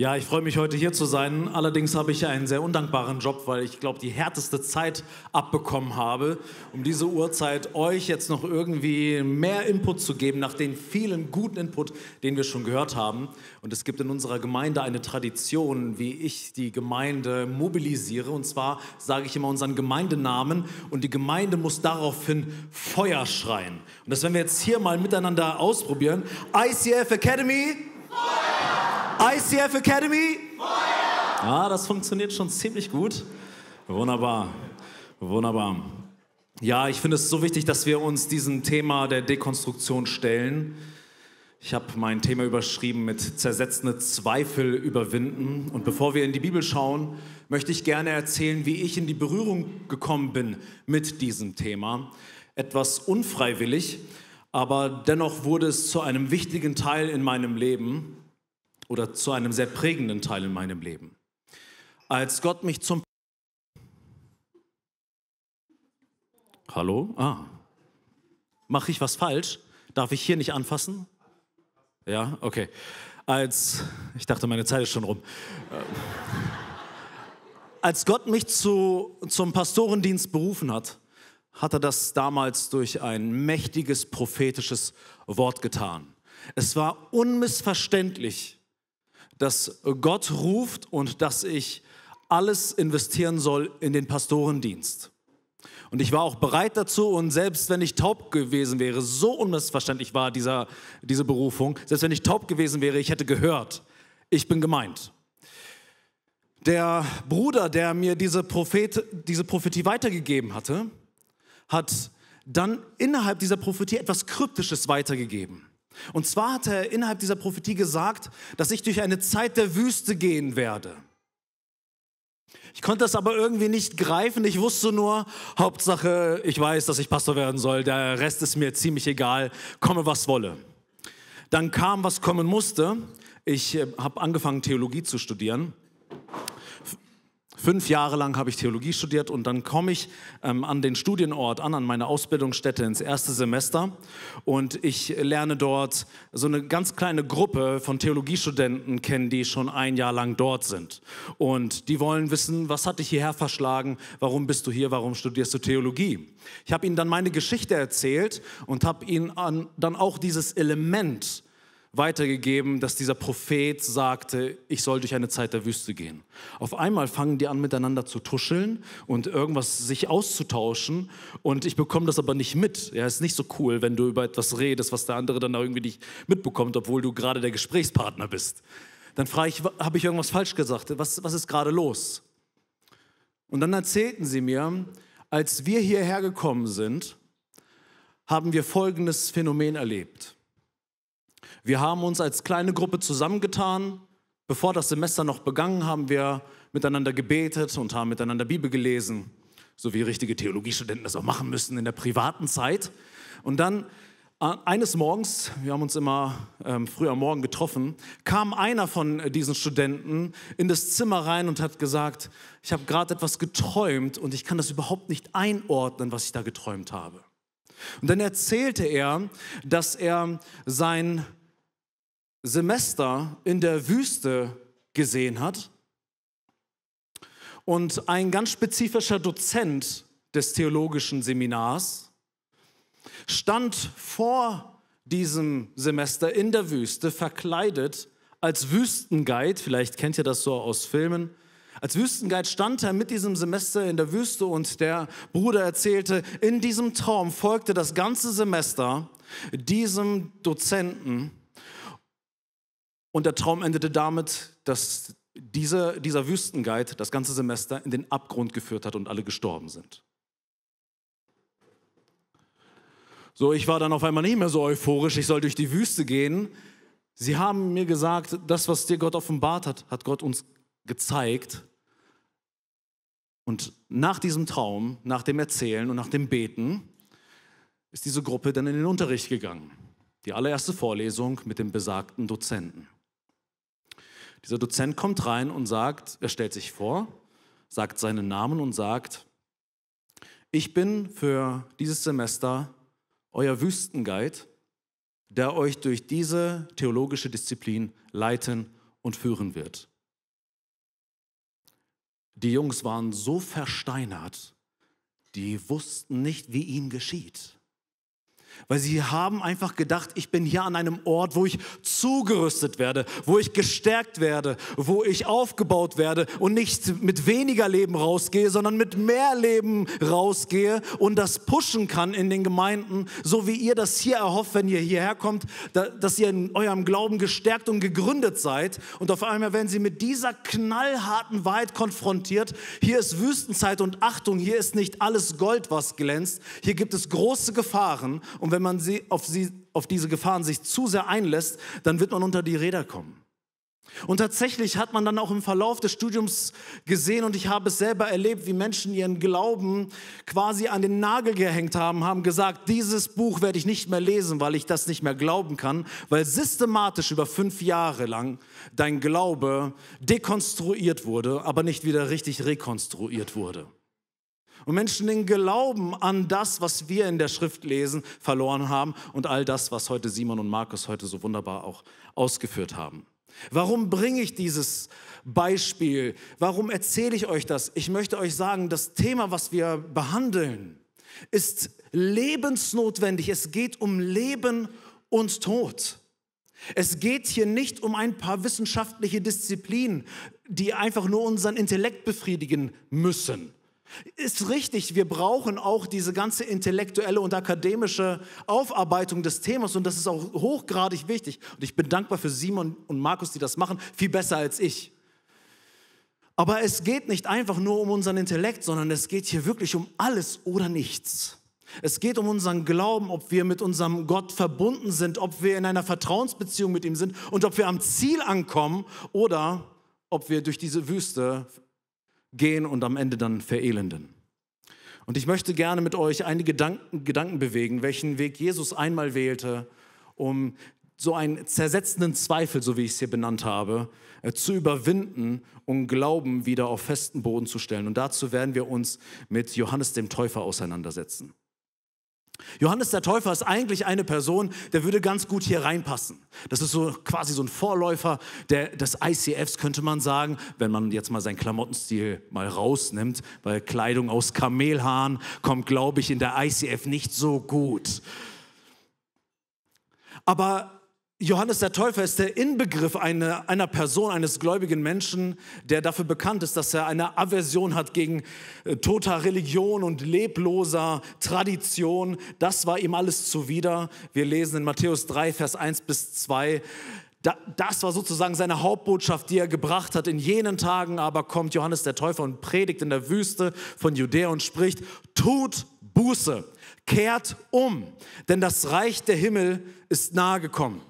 Ja, ich freue mich heute hier zu sein. Allerdings habe ich einen sehr undankbaren Job, weil ich glaube, die härteste Zeit abbekommen habe, um diese Uhrzeit euch jetzt noch irgendwie mehr Input zu geben, nach den vielen guten Input, den wir schon gehört haben. Und es gibt in unserer Gemeinde eine Tradition, wie ich die Gemeinde mobilisiere. Und zwar sage ich immer unseren Gemeindenamen und die Gemeinde muss daraufhin Feuer schreien. Und das werden wir jetzt hier mal miteinander ausprobieren. ICF Academy. Feuer! ICF Academy? Feuer! Ja, das funktioniert schon ziemlich gut. Wunderbar, wunderbar. Ja, ich finde es so wichtig, dass wir uns diesem Thema der Dekonstruktion stellen. Ich habe mein Thema überschrieben mit zersetzende Zweifel überwinden. Und bevor wir in die Bibel schauen, möchte ich gerne erzählen, wie ich in die Berührung gekommen bin mit diesem Thema. Etwas unfreiwillig, aber dennoch wurde es zu einem wichtigen Teil in meinem Leben oder zu einem sehr prägenden Teil in meinem Leben. Als Gott mich zum... Hallo? Ah. Mache ich was falsch? Darf ich hier nicht anfassen? Ja, okay. Als... Ich dachte, meine Zeit ist schon rum. Äh, als Gott mich zu, zum Pastorendienst berufen hat, hat er das damals durch ein mächtiges prophetisches Wort getan. Es war unmissverständlich, dass Gott ruft und dass ich alles investieren soll in den Pastorendienst. Und ich war auch bereit dazu und selbst wenn ich taub gewesen wäre, so unmissverständlich war dieser, diese Berufung, selbst wenn ich taub gewesen wäre, ich hätte gehört, ich bin gemeint. Der Bruder, der mir diese, Prophet, diese Prophetie weitergegeben hatte, hat dann innerhalb dieser Prophetie etwas Kryptisches weitergegeben. Und zwar hat er innerhalb dieser Prophetie gesagt, dass ich durch eine Zeit der Wüste gehen werde. Ich konnte das aber irgendwie nicht greifen. Ich wusste nur, Hauptsache, ich weiß, dass ich Pastor werden soll. Der Rest ist mir ziemlich egal. Komme, was wolle. Dann kam, was kommen musste. Ich äh, habe angefangen, Theologie zu studieren. Fünf Jahre lang habe ich Theologie studiert und dann komme ich ähm, an den Studienort an, an meine Ausbildungsstätte ins erste Semester und ich lerne dort so eine ganz kleine Gruppe von Theologiestudenten kennen, die schon ein Jahr lang dort sind. Und die wollen wissen, was hat dich hierher verschlagen, warum bist du hier, warum studierst du Theologie? Ich habe ihnen dann meine Geschichte erzählt und habe ihnen an, dann auch dieses Element, weitergegeben, dass dieser Prophet sagte, ich soll durch eine Zeit der Wüste gehen. Auf einmal fangen die an, miteinander zu tuscheln und irgendwas sich auszutauschen und ich bekomme das aber nicht mit. Ja, ist nicht so cool, wenn du über etwas redest, was der andere dann irgendwie nicht mitbekommt, obwohl du gerade der Gesprächspartner bist. Dann frage ich, habe ich irgendwas falsch gesagt? Was, was ist gerade los? Und dann erzählten sie mir, als wir hierher gekommen sind, haben wir folgendes Phänomen erlebt. Wir haben uns als kleine Gruppe zusammengetan. Bevor das Semester noch begann, haben wir miteinander gebetet und haben miteinander Bibel gelesen, so wie richtige Theologiestudenten das auch machen müssen in der privaten Zeit. Und dann äh, eines Morgens, wir haben uns immer ähm, früh am Morgen getroffen, kam einer von diesen Studenten in das Zimmer rein und hat gesagt, ich habe gerade etwas geträumt und ich kann das überhaupt nicht einordnen, was ich da geträumt habe. Und dann erzählte er, dass er sein Semester in der Wüste gesehen hat. Und ein ganz spezifischer Dozent des theologischen Seminars stand vor diesem Semester in der Wüste verkleidet als Wüstenguide, vielleicht kennt ihr das so aus Filmen, als Wüstenguide stand er mit diesem Semester in der Wüste und der Bruder erzählte, in diesem Traum folgte das ganze Semester diesem Dozenten und der Traum endete damit, dass dieser, dieser Wüstenguide das ganze Semester in den Abgrund geführt hat und alle gestorben sind. So, ich war dann auf einmal nicht mehr so euphorisch, ich soll durch die Wüste gehen. Sie haben mir gesagt, das, was dir Gott offenbart hat, hat Gott uns gezeigt. Und nach diesem Traum, nach dem Erzählen und nach dem Beten ist diese Gruppe dann in den Unterricht gegangen. Die allererste Vorlesung mit dem besagten Dozenten. Dieser Dozent kommt rein und sagt, er stellt sich vor, sagt seinen Namen und sagt, ich bin für dieses Semester euer Wüstenguide, der euch durch diese theologische Disziplin leiten und führen wird. Die Jungs waren so versteinert, die wussten nicht, wie ihnen geschieht weil sie haben einfach gedacht, ich bin hier an einem Ort, wo ich zugerüstet werde, wo ich gestärkt werde, wo ich aufgebaut werde und nicht mit weniger Leben rausgehe, sondern mit mehr Leben rausgehe und das pushen kann in den Gemeinden, so wie ihr das hier erhofft, wenn ihr hierher kommt, dass ihr in eurem Glauben gestärkt und gegründet seid. Und auf einmal werden sie mit dieser knallharten Wahrheit konfrontiert. Hier ist Wüstenzeit und Achtung, hier ist nicht alles Gold, was glänzt. Hier gibt es große Gefahren. Und und wenn man sie auf, sie, auf diese Gefahren sich zu sehr einlässt, dann wird man unter die Räder kommen. Und tatsächlich hat man dann auch im Verlauf des Studiums gesehen und ich habe es selber erlebt, wie Menschen ihren Glauben quasi an den Nagel gehängt haben, haben gesagt, dieses Buch werde ich nicht mehr lesen, weil ich das nicht mehr glauben kann, weil systematisch über fünf Jahre lang dein Glaube dekonstruiert wurde, aber nicht wieder richtig rekonstruiert wurde und Menschen den Glauben an das, was wir in der Schrift lesen, verloren haben und all das, was heute Simon und Markus heute so wunderbar auch ausgeführt haben. Warum bringe ich dieses Beispiel? Warum erzähle ich euch das? Ich möchte euch sagen, das Thema, was wir behandeln, ist lebensnotwendig. Es geht um Leben und Tod. Es geht hier nicht um ein paar wissenschaftliche Disziplinen, die einfach nur unseren Intellekt befriedigen müssen. Ist richtig, wir brauchen auch diese ganze intellektuelle und akademische Aufarbeitung des Themas und das ist auch hochgradig wichtig. Und ich bin dankbar für Simon und Markus, die das machen, viel besser als ich. Aber es geht nicht einfach nur um unseren Intellekt, sondern es geht hier wirklich um alles oder nichts. Es geht um unseren Glauben, ob wir mit unserem Gott verbunden sind, ob wir in einer Vertrauensbeziehung mit ihm sind und ob wir am Ziel ankommen oder ob wir durch diese Wüste gehen und am Ende dann verelenden. Und ich möchte gerne mit euch einige Gedanken, Gedanken bewegen, welchen Weg Jesus einmal wählte, um so einen zersetzenden Zweifel, so wie ich es hier benannt habe, äh, zu überwinden und Glauben wieder auf festen Boden zu stellen. Und dazu werden wir uns mit Johannes dem Täufer auseinandersetzen. Johannes der Täufer ist eigentlich eine Person, der würde ganz gut hier reinpassen. Das ist so quasi so ein Vorläufer der, des ICFs, könnte man sagen, wenn man jetzt mal seinen Klamottenstil mal rausnimmt, weil Kleidung aus Kamelhaaren kommt, glaube ich, in der ICF nicht so gut. Aber Johannes der Täufer ist der Inbegriff einer, einer Person, eines gläubigen Menschen, der dafür bekannt ist, dass er eine Aversion hat gegen äh, toter Religion und lebloser Tradition. Das war ihm alles zuwider. Wir lesen in Matthäus 3, Vers 1 bis 2. Da, das war sozusagen seine Hauptbotschaft, die er gebracht hat. In jenen Tagen aber kommt Johannes der Täufer und predigt in der Wüste von Judäa und spricht, tut Buße, kehrt um, denn das Reich der Himmel ist nahe gekommen.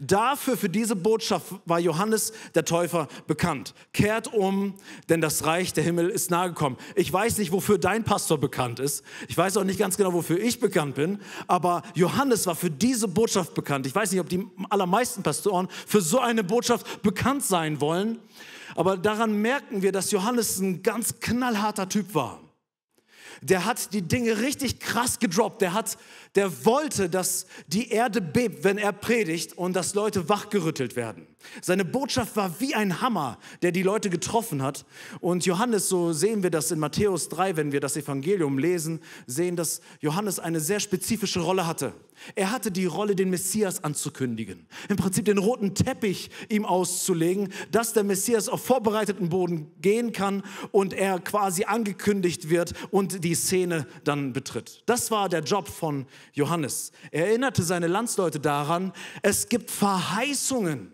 Dafür, für diese Botschaft war Johannes der Täufer bekannt. Kehrt um, denn das Reich der Himmel ist nahe gekommen. Ich weiß nicht, wofür dein Pastor bekannt ist. Ich weiß auch nicht ganz genau, wofür ich bekannt bin. Aber Johannes war für diese Botschaft bekannt. Ich weiß nicht, ob die allermeisten Pastoren für so eine Botschaft bekannt sein wollen. Aber daran merken wir, dass Johannes ein ganz knallharter Typ war. Der hat die Dinge richtig krass gedroppt. Der hat der wollte, dass die Erde bebt, wenn er predigt und dass Leute wachgerüttelt werden. Seine Botschaft war wie ein Hammer, der die Leute getroffen hat. Und Johannes, so sehen wir das in Matthäus 3, wenn wir das Evangelium lesen, sehen, dass Johannes eine sehr spezifische Rolle hatte. Er hatte die Rolle, den Messias anzukündigen. Im Prinzip den roten Teppich ihm auszulegen, dass der Messias auf vorbereiteten Boden gehen kann und er quasi angekündigt wird und die Szene dann betritt. Das war der Job von Johannes. Johannes. Er erinnerte seine Landsleute daran, es gibt Verheißungen.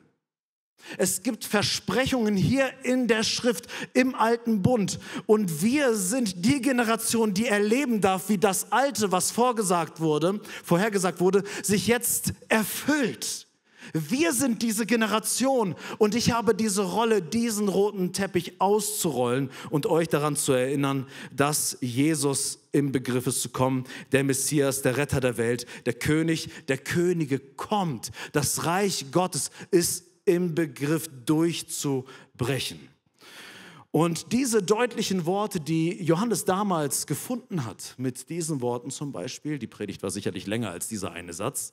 Es gibt Versprechungen hier in der Schrift, im alten Bund. Und wir sind die Generation, die erleben darf, wie das Alte, was vorgesagt wurde, vorhergesagt wurde, sich jetzt erfüllt. Wir sind diese Generation und ich habe diese Rolle, diesen roten Teppich auszurollen und euch daran zu erinnern, dass Jesus im Begriff ist zu kommen, der Messias, der Retter der Welt, der König, der Könige kommt. Das Reich Gottes ist im Begriff durchzubrechen. Und diese deutlichen Worte, die Johannes damals gefunden hat, mit diesen Worten zum Beispiel, die Predigt war sicherlich länger als dieser eine Satz,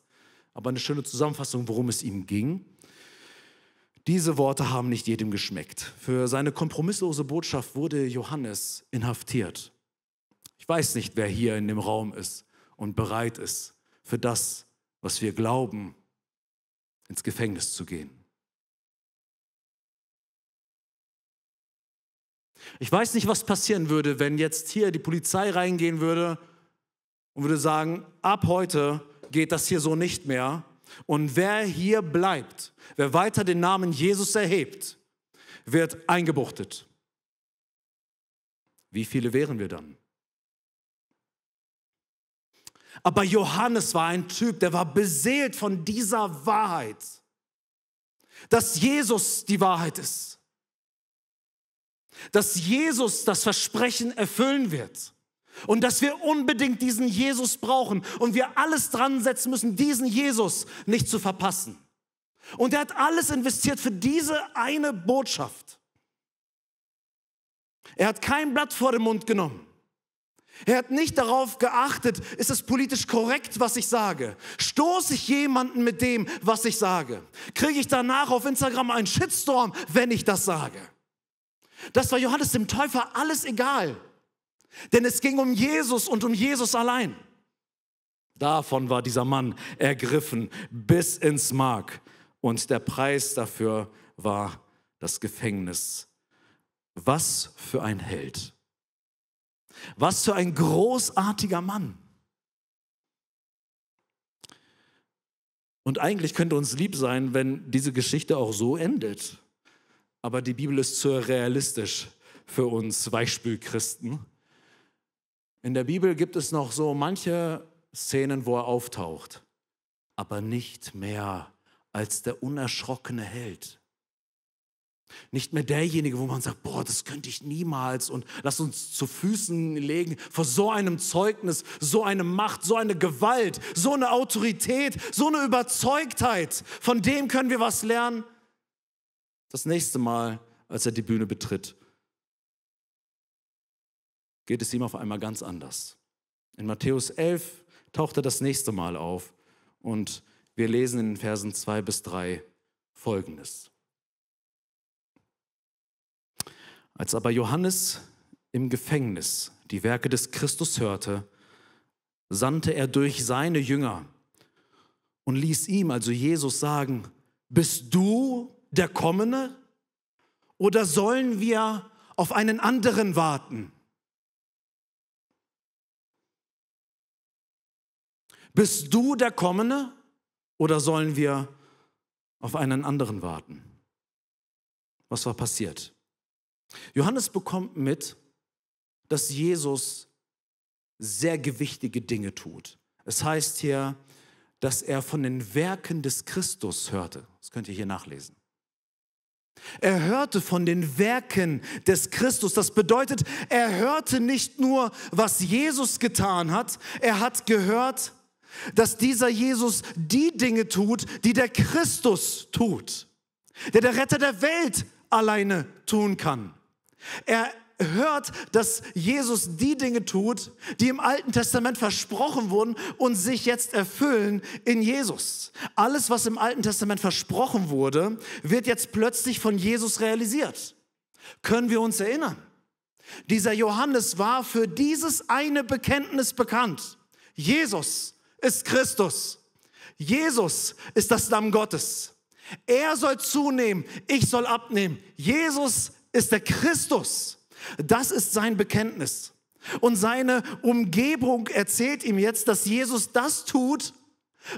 aber eine schöne Zusammenfassung, worum es ihm ging. Diese Worte haben nicht jedem geschmeckt. Für seine kompromisslose Botschaft wurde Johannes inhaftiert. Ich weiß nicht, wer hier in dem Raum ist und bereit ist, für das, was wir glauben, ins Gefängnis zu gehen. Ich weiß nicht, was passieren würde, wenn jetzt hier die Polizei reingehen würde und würde sagen, ab heute geht das hier so nicht mehr. Und wer hier bleibt, wer weiter den Namen Jesus erhebt, wird eingebuchtet. Wie viele wären wir dann? Aber Johannes war ein Typ, der war beseelt von dieser Wahrheit, dass Jesus die Wahrheit ist, dass Jesus das Versprechen erfüllen wird. Und dass wir unbedingt diesen Jesus brauchen und wir alles dran setzen müssen, diesen Jesus nicht zu verpassen. Und er hat alles investiert für diese eine Botschaft. Er hat kein Blatt vor den Mund genommen. Er hat nicht darauf geachtet, ist es politisch korrekt, was ich sage? Stoße ich jemanden mit dem, was ich sage? Kriege ich danach auf Instagram einen Shitstorm, wenn ich das sage? Das war Johannes dem Täufer alles egal. Denn es ging um Jesus und um Jesus allein. Davon war dieser Mann ergriffen bis ins Mark. Und der Preis dafür war das Gefängnis. Was für ein Held. Was für ein großartiger Mann. Und eigentlich könnte uns lieb sein, wenn diese Geschichte auch so endet. Aber die Bibel ist zu realistisch für uns Weichspülchristen. In der Bibel gibt es noch so manche Szenen, wo er auftaucht, aber nicht mehr als der unerschrockene Held. Nicht mehr derjenige, wo man sagt, boah, das könnte ich niemals und lass uns zu Füßen legen vor so einem Zeugnis, so eine Macht, so eine Gewalt, so eine Autorität, so eine Überzeugtheit. Von dem können wir was lernen. Das nächste Mal, als er die Bühne betritt geht es ihm auf einmal ganz anders. In Matthäus 11 taucht er das nächste Mal auf und wir lesen in den Versen 2 bis 3 folgendes. Als aber Johannes im Gefängnis die Werke des Christus hörte, sandte er durch seine Jünger und ließ ihm, also Jesus, sagen, bist du der Kommende oder sollen wir auf einen anderen warten? Bist du der Kommende oder sollen wir auf einen anderen warten? Was war passiert? Johannes bekommt mit, dass Jesus sehr gewichtige Dinge tut. Es heißt hier, dass er von den Werken des Christus hörte. Das könnt ihr hier nachlesen. Er hörte von den Werken des Christus. Das bedeutet, er hörte nicht nur, was Jesus getan hat, er hat gehört, dass dieser Jesus die Dinge tut, die der Christus tut, der der Retter der Welt alleine tun kann. Er hört, dass Jesus die Dinge tut, die im Alten Testament versprochen wurden und sich jetzt erfüllen in Jesus. Alles, was im Alten Testament versprochen wurde, wird jetzt plötzlich von Jesus realisiert. Können wir uns erinnern? Dieser Johannes war für dieses eine Bekenntnis bekannt. Jesus ist Christus. Jesus ist das Lamm Gottes. Er soll zunehmen, ich soll abnehmen. Jesus ist der Christus. Das ist sein Bekenntnis. Und seine Umgebung erzählt ihm jetzt, dass Jesus das tut,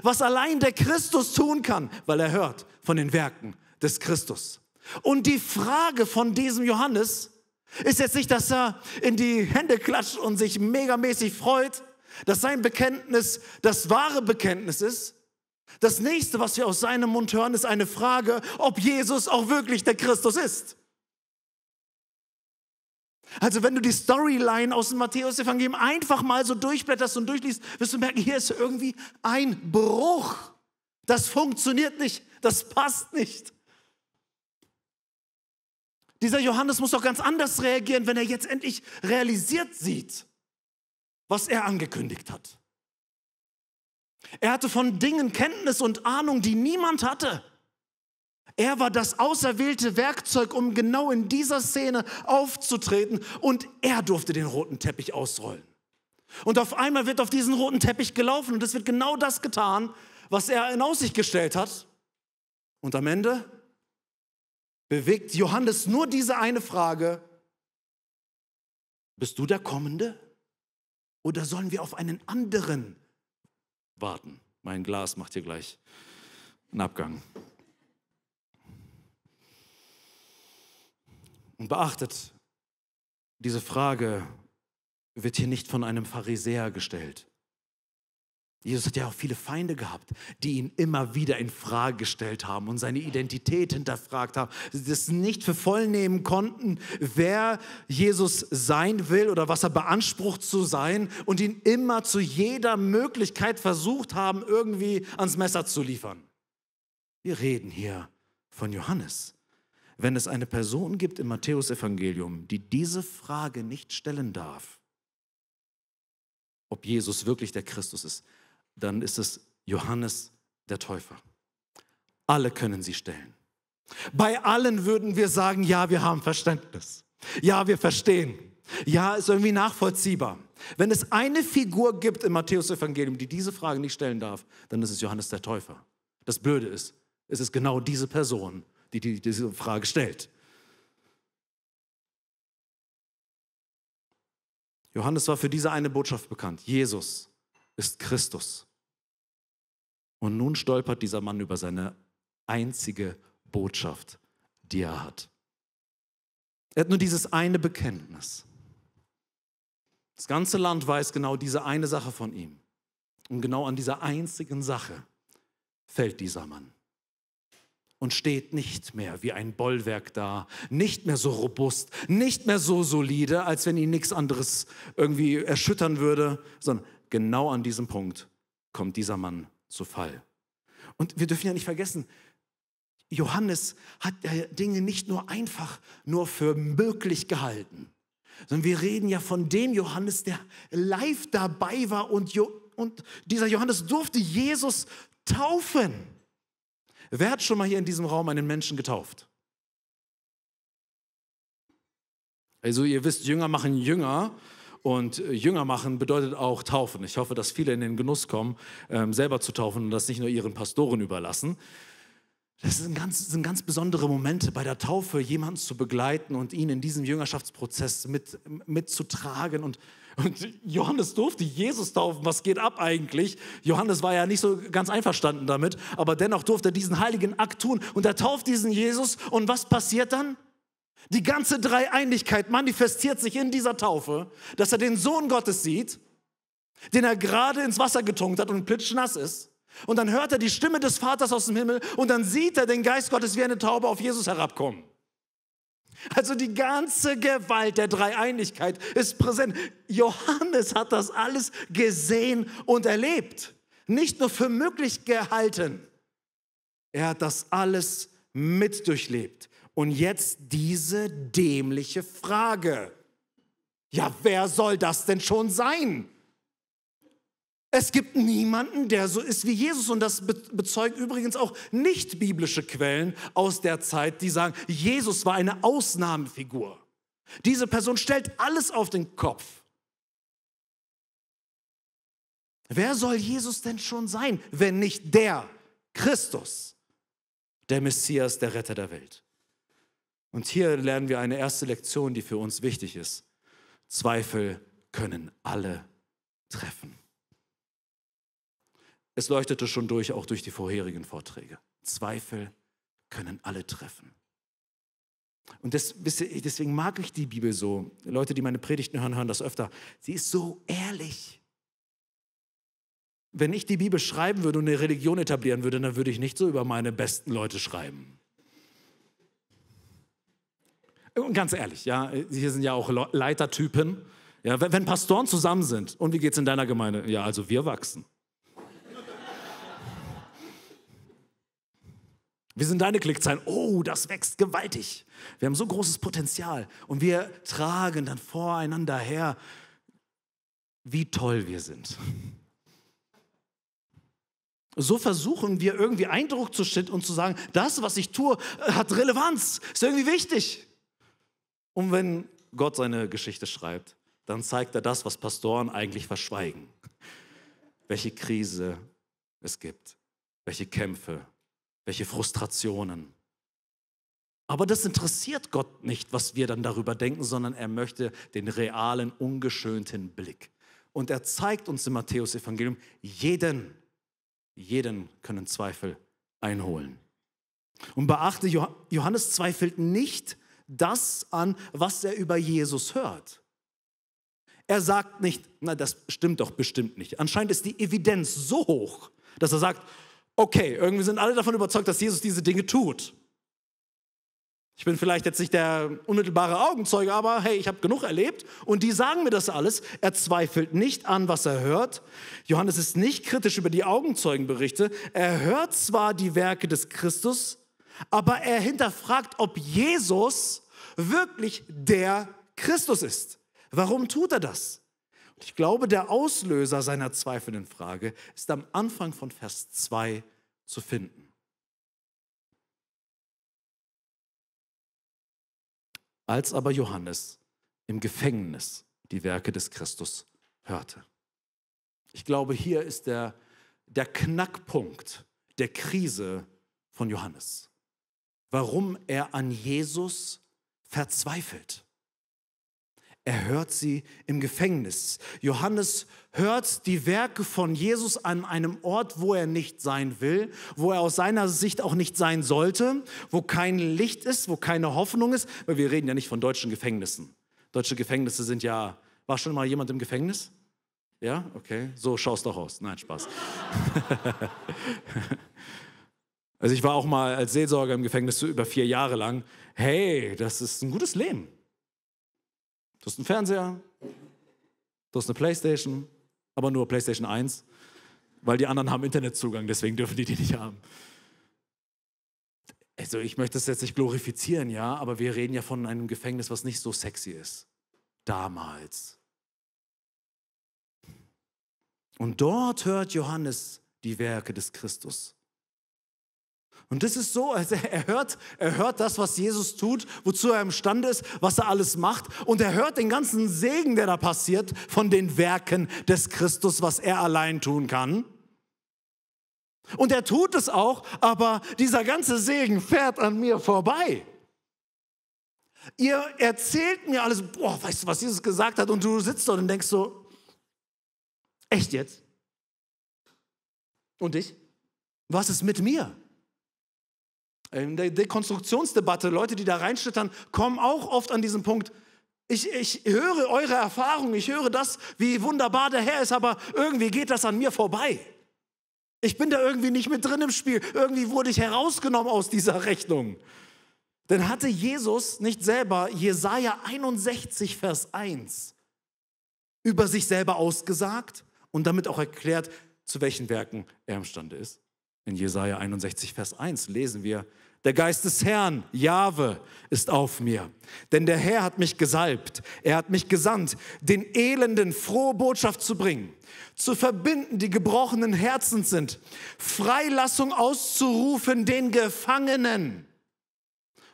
was allein der Christus tun kann, weil er hört von den Werken des Christus. Und die Frage von diesem Johannes ist jetzt nicht, dass er in die Hände klatscht und sich megamäßig freut, dass sein Bekenntnis das wahre Bekenntnis ist. Das nächste, was wir aus seinem Mund hören, ist eine Frage, ob Jesus auch wirklich der Christus ist. Also wenn du die Storyline aus dem Matthäus-Evangelium einfach mal so durchblätterst und durchliest, wirst du merken, hier ist irgendwie ein Bruch. Das funktioniert nicht, das passt nicht. Dieser Johannes muss doch ganz anders reagieren, wenn er jetzt endlich realisiert sieht, was er angekündigt hat. Er hatte von Dingen Kenntnis und Ahnung, die niemand hatte. Er war das auserwählte Werkzeug, um genau in dieser Szene aufzutreten und er durfte den roten Teppich ausrollen. Und auf einmal wird auf diesen roten Teppich gelaufen und es wird genau das getan, was er in Aussicht gestellt hat. Und am Ende bewegt Johannes nur diese eine Frage, bist du der Kommende? Oder sollen wir auf einen anderen warten? Mein Glas macht hier gleich einen Abgang. Und beachtet, diese Frage wird hier nicht von einem Pharisäer gestellt, Jesus hat ja auch viele Feinde gehabt, die ihn immer wieder in Frage gestellt haben und seine Identität hinterfragt haben, es nicht für voll nehmen konnten, wer Jesus sein will oder was er beansprucht zu sein und ihn immer zu jeder Möglichkeit versucht haben, irgendwie ans Messer zu liefern. Wir reden hier von Johannes. Wenn es eine Person gibt im Matthäusevangelium, die diese Frage nicht stellen darf, ob Jesus wirklich der Christus ist, dann ist es Johannes der Täufer. Alle können sie stellen. Bei allen würden wir sagen, ja, wir haben Verständnis. Ja, wir verstehen. Ja, ist irgendwie nachvollziehbar. Wenn es eine Figur gibt im Matthäus-Evangelium, die diese Frage nicht stellen darf, dann ist es Johannes der Täufer. Das Blöde ist, es ist genau diese Person, die, die diese Frage stellt. Johannes war für diese eine Botschaft bekannt. Jesus ist Christus. Und nun stolpert dieser Mann über seine einzige Botschaft, die er hat. Er hat nur dieses eine Bekenntnis. Das ganze Land weiß genau diese eine Sache von ihm. Und genau an dieser einzigen Sache fällt dieser Mann und steht nicht mehr wie ein Bollwerk da, nicht mehr so robust, nicht mehr so solide, als wenn ihn nichts anderes irgendwie erschüttern würde, sondern genau an diesem Punkt kommt dieser Mann zu Fall. Und wir dürfen ja nicht vergessen, Johannes hat Dinge nicht nur einfach nur für möglich gehalten, sondern wir reden ja von dem Johannes, der live dabei war und, jo und dieser Johannes durfte Jesus taufen. Wer hat schon mal hier in diesem Raum einen Menschen getauft? Also ihr wisst, Jünger machen Jünger, und äh, Jünger machen bedeutet auch taufen. Ich hoffe, dass viele in den Genuss kommen, ähm, selber zu taufen und das nicht nur ihren Pastoren überlassen. Das sind ganz, sind ganz besondere Momente bei der Taufe, jemanden zu begleiten und ihn in diesem Jüngerschaftsprozess mit, mitzutragen. Und, und Johannes durfte Jesus taufen. Was geht ab eigentlich? Johannes war ja nicht so ganz einverstanden damit, aber dennoch durfte er diesen heiligen Akt tun. Und er tauft diesen Jesus. Und was passiert dann? Die ganze Dreieinigkeit manifestiert sich in dieser Taufe, dass er den Sohn Gottes sieht, den er gerade ins Wasser getunkt hat und plitschnass ist. Und dann hört er die Stimme des Vaters aus dem Himmel und dann sieht er den Geist Gottes wie eine Taube auf Jesus herabkommen. Also die ganze Gewalt der Dreieinigkeit ist präsent. Johannes hat das alles gesehen und erlebt. Nicht nur für möglich gehalten. Er hat das alles mit durchlebt. Und jetzt diese dämliche Frage. Ja, wer soll das denn schon sein? Es gibt niemanden, der so ist wie Jesus. Und das bezeugt übrigens auch nicht biblische Quellen aus der Zeit, die sagen, Jesus war eine Ausnahmefigur. Diese Person stellt alles auf den Kopf. Wer soll Jesus denn schon sein, wenn nicht der Christus, der Messias, der Retter der Welt? Und hier lernen wir eine erste Lektion, die für uns wichtig ist. Zweifel können alle treffen. Es leuchtete schon durch, auch durch die vorherigen Vorträge. Zweifel können alle treffen. Und das, deswegen mag ich die Bibel so. Leute, die meine Predigten hören, hören das öfter. Sie ist so ehrlich. Wenn ich die Bibel schreiben würde und eine Religion etablieren würde, dann würde ich nicht so über meine besten Leute schreiben und ganz ehrlich, ja, hier sind ja auch Leitertypen. Ja, wenn, Pastoren zusammen sind, und wie geht es in deiner Gemeinde? Ja, also wir wachsen. Wir sind deine Klickzeilen. Oh, das wächst gewaltig. Wir haben so großes Potenzial und wir tragen dann voreinander her, wie toll wir sind. So versuchen wir irgendwie Eindruck zu schinden und zu sagen, das, was ich tue, hat Relevanz, ist irgendwie wichtig. Und wenn Gott seine Geschichte schreibt, dann zeigt er das, was Pastoren eigentlich verschweigen. Welche Krise es gibt, welche Kämpfe, welche Frustrationen. Aber das interessiert Gott nicht, was wir dann darüber denken, sondern er möchte den realen, ungeschönten Blick. Und er zeigt uns im Matthäus-Evangelium, jeden, jeden können Zweifel einholen. Und beachte, Johannes zweifelt nicht das an, was er über Jesus hört. Er sagt nicht, na, das stimmt doch bestimmt nicht. Anscheinend ist die Evidenz so hoch, dass er sagt, okay, irgendwie sind alle davon überzeugt, dass Jesus diese Dinge tut. Ich bin vielleicht jetzt nicht der unmittelbare Augenzeuge, aber hey, ich habe genug erlebt und die sagen mir das alles. Er zweifelt nicht an, was er hört. Johannes ist nicht kritisch über die Augenzeugenberichte. Er hört zwar die Werke des Christus, aber er hinterfragt, ob Jesus wirklich der Christus ist. Warum tut er das? Und ich glaube, der Auslöser seiner zweifelnden Frage ist am Anfang von Vers 2 zu finden. Als aber Johannes im Gefängnis die Werke des Christus hörte. Ich glaube, hier ist der, der Knackpunkt der Krise von Johannes warum er an Jesus verzweifelt. Er hört sie im Gefängnis. Johannes hört die Werke von Jesus an einem Ort, wo er nicht sein will, wo er aus seiner Sicht auch nicht sein sollte, wo kein Licht ist, wo keine Hoffnung ist, weil wir reden ja nicht von deutschen Gefängnissen. Deutsche Gefängnisse sind ja, war schon mal jemand im Gefängnis? Ja, okay, so schaust doch aus. Nein, Spaß. Also ich war auch mal als Seelsorger im Gefängnis so über vier Jahre lang. Hey, das ist ein gutes Leben. Du hast einen Fernseher, du hast eine Playstation, aber nur Playstation 1, weil die anderen haben Internetzugang, deswegen dürfen die die nicht haben. Also ich möchte das jetzt nicht glorifizieren, ja, aber wir reden ja von einem Gefängnis, was nicht so sexy ist. Damals. Und dort hört Johannes die Werke des Christus. Und das ist so, also er hört, er hört das, was Jesus tut, wozu er imstande ist, was er alles macht. Und er hört den ganzen Segen, der da passiert, von den Werken des Christus, was er allein tun kann. Und er tut es auch, aber dieser ganze Segen fährt an mir vorbei. Ihr erzählt mir alles, boah, weißt du, was Jesus gesagt hat? Und du sitzt dort und denkst so, echt jetzt? Und ich? Was ist mit mir? Äh, in der Dekonstruktionsdebatte, Leute, die da reinschlittern, kommen auch oft an diesen Punkt. Ich, ich höre eure Erfahrungen, ich höre das, wie wunderbar der Herr ist, aber irgendwie geht das an mir vorbei. Ich bin da irgendwie nicht mit drin im Spiel. Irgendwie wurde ich herausgenommen aus dieser Rechnung. Denn hatte Jesus nicht selber Jesaja 61, Vers 1 über sich selber ausgesagt und damit auch erklärt, zu welchen Werken er imstande ist? In Jesaja 61, Vers 1 lesen wir, der Geist des Herrn, Jahwe, ist auf mir. Denn der Herr hat mich gesalbt. Er hat mich gesandt, den Elenden frohe Botschaft zu bringen, zu verbinden, die gebrochenen Herzen sind, Freilassung auszurufen den Gefangenen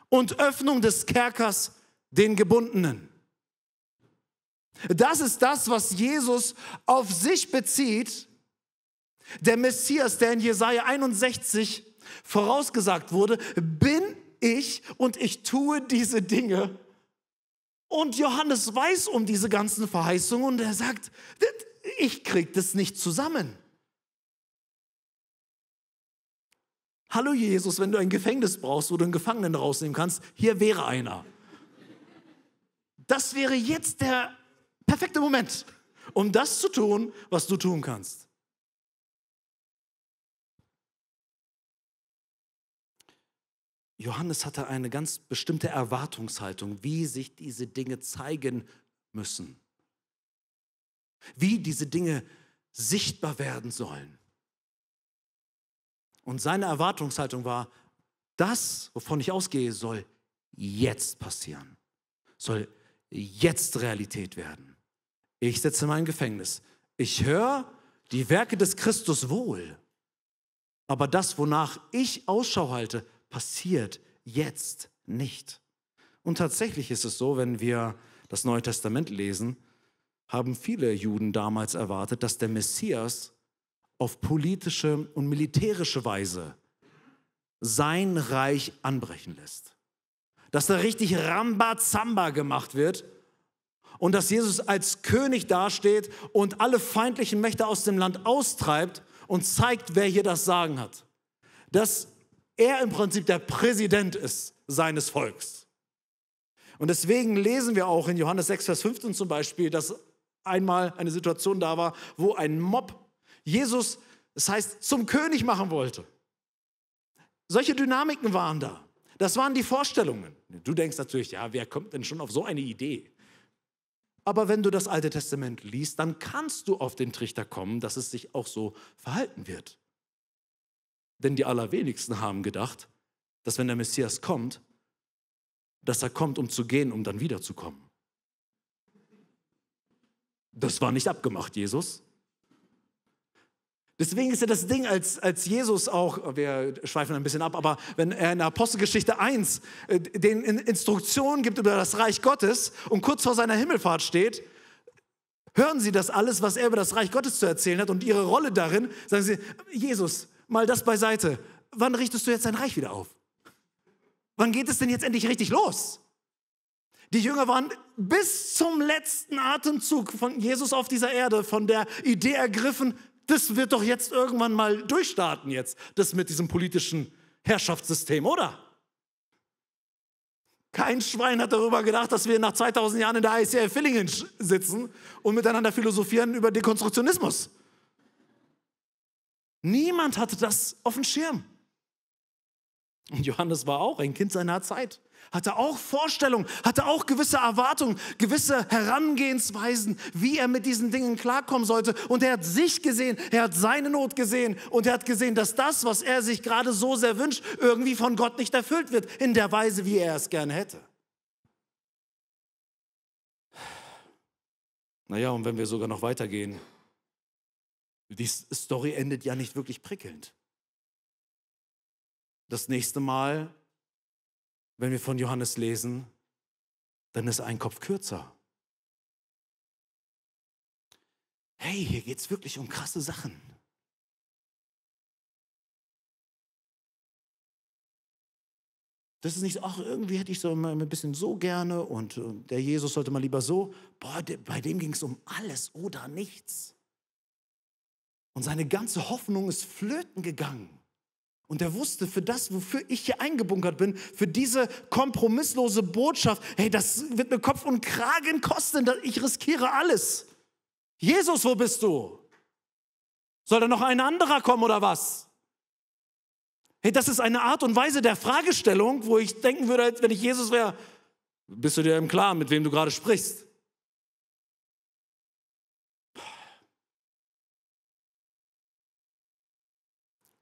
und Öffnung des Kerkers den Gebundenen. Das ist das, was Jesus auf sich bezieht, der Messias, der in Jesaja 61 vorausgesagt wurde, bin ich und ich tue diese Dinge. Und Johannes weiß um diese ganzen Verheißungen und er sagt, ich krieg das nicht zusammen. Hallo Jesus, wenn du ein Gefängnis brauchst, wo du einen Gefangenen rausnehmen kannst, hier wäre einer. Das wäre jetzt der perfekte Moment, um das zu tun, was du tun kannst. Johannes hatte eine ganz bestimmte Erwartungshaltung, wie sich diese Dinge zeigen müssen, wie diese Dinge sichtbar werden sollen. Und seine Erwartungshaltung war, das, wovon ich ausgehe, soll jetzt passieren, soll jetzt Realität werden. Ich sitze mein Gefängnis. Ich höre die Werke des Christus wohl, aber das, wonach ich Ausschau halte, passiert jetzt nicht. Und tatsächlich ist es so, wenn wir das Neue Testament lesen, haben viele Juden damals erwartet, dass der Messias auf politische und militärische Weise sein Reich anbrechen lässt. Dass da richtig Rambazamba gemacht wird und dass Jesus als König dasteht und alle feindlichen Mächte aus dem Land austreibt und zeigt, wer hier das Sagen hat. Das er im Prinzip der Präsident ist seines Volks. Und deswegen lesen wir auch in Johannes 6, Vers 15 zum Beispiel, dass einmal eine Situation da war, wo ein Mob Jesus, das heißt, zum König machen wollte. Solche Dynamiken waren da. Das waren die Vorstellungen. Du denkst natürlich, ja, wer kommt denn schon auf so eine Idee? Aber wenn du das Alte Testament liest, dann kannst du auf den Trichter kommen, dass es sich auch so verhalten wird. Denn die allerwenigsten haben gedacht, dass wenn der Messias kommt, dass er kommt, um zu gehen, um dann wiederzukommen. Das war nicht abgemacht, Jesus. Deswegen ist ja das Ding, als, als Jesus auch, wir schweifen ein bisschen ab, aber wenn er in der Apostelgeschichte 1 äh, den Instruktionen gibt über das Reich Gottes und kurz vor seiner Himmelfahrt steht, hören sie das alles, was er über das Reich Gottes zu erzählen hat und ihre Rolle darin, sagen sie, Jesus, mal das beiseite. Wann richtest du jetzt dein Reich wieder auf? Wann geht es denn jetzt endlich richtig los? Die Jünger waren bis zum letzten Atemzug von Jesus auf dieser Erde von der Idee ergriffen, das wird doch jetzt irgendwann mal durchstarten jetzt, das mit diesem politischen Herrschaftssystem, oder? Kein Schwein hat darüber gedacht, dass wir nach 2000 Jahren in der ICF Villingen sitzen und miteinander philosophieren über Dekonstruktionismus. Niemand hatte das auf dem Schirm. Und Johannes war auch ein Kind seiner Zeit, hatte auch Vorstellungen, hatte auch gewisse Erwartungen, gewisse Herangehensweisen, wie er mit diesen Dingen klarkommen sollte. Und er hat sich gesehen, er hat seine Not gesehen und er hat gesehen, dass das, was er sich gerade so sehr wünscht, irgendwie von Gott nicht erfüllt wird, in der Weise, wie er es gerne hätte. Naja, und wenn wir sogar noch weitergehen, die Story endet ja nicht wirklich prickelnd. Das nächste Mal, wenn wir von Johannes lesen, dann ist ein Kopf kürzer. Hey, hier geht es wirklich um krasse Sachen. Das ist nicht so, ach, irgendwie hätte ich so mal ein bisschen so gerne und äh, der Jesus sollte mal lieber so. Boah, bei dem ging es um alles oder nichts. Und seine ganze Hoffnung ist flöten gegangen. Und er wusste, für das, wofür ich hier eingebunkert bin, für diese kompromisslose Botschaft, hey, das wird mir Kopf und Kragen kosten, ich riskiere alles. Jesus, wo bist du? Soll da noch ein anderer kommen oder was? Hey, das ist eine Art und Weise der Fragestellung, wo ich denken würde, wenn ich Jesus wäre, bist du dir im Klaren, mit wem du gerade sprichst?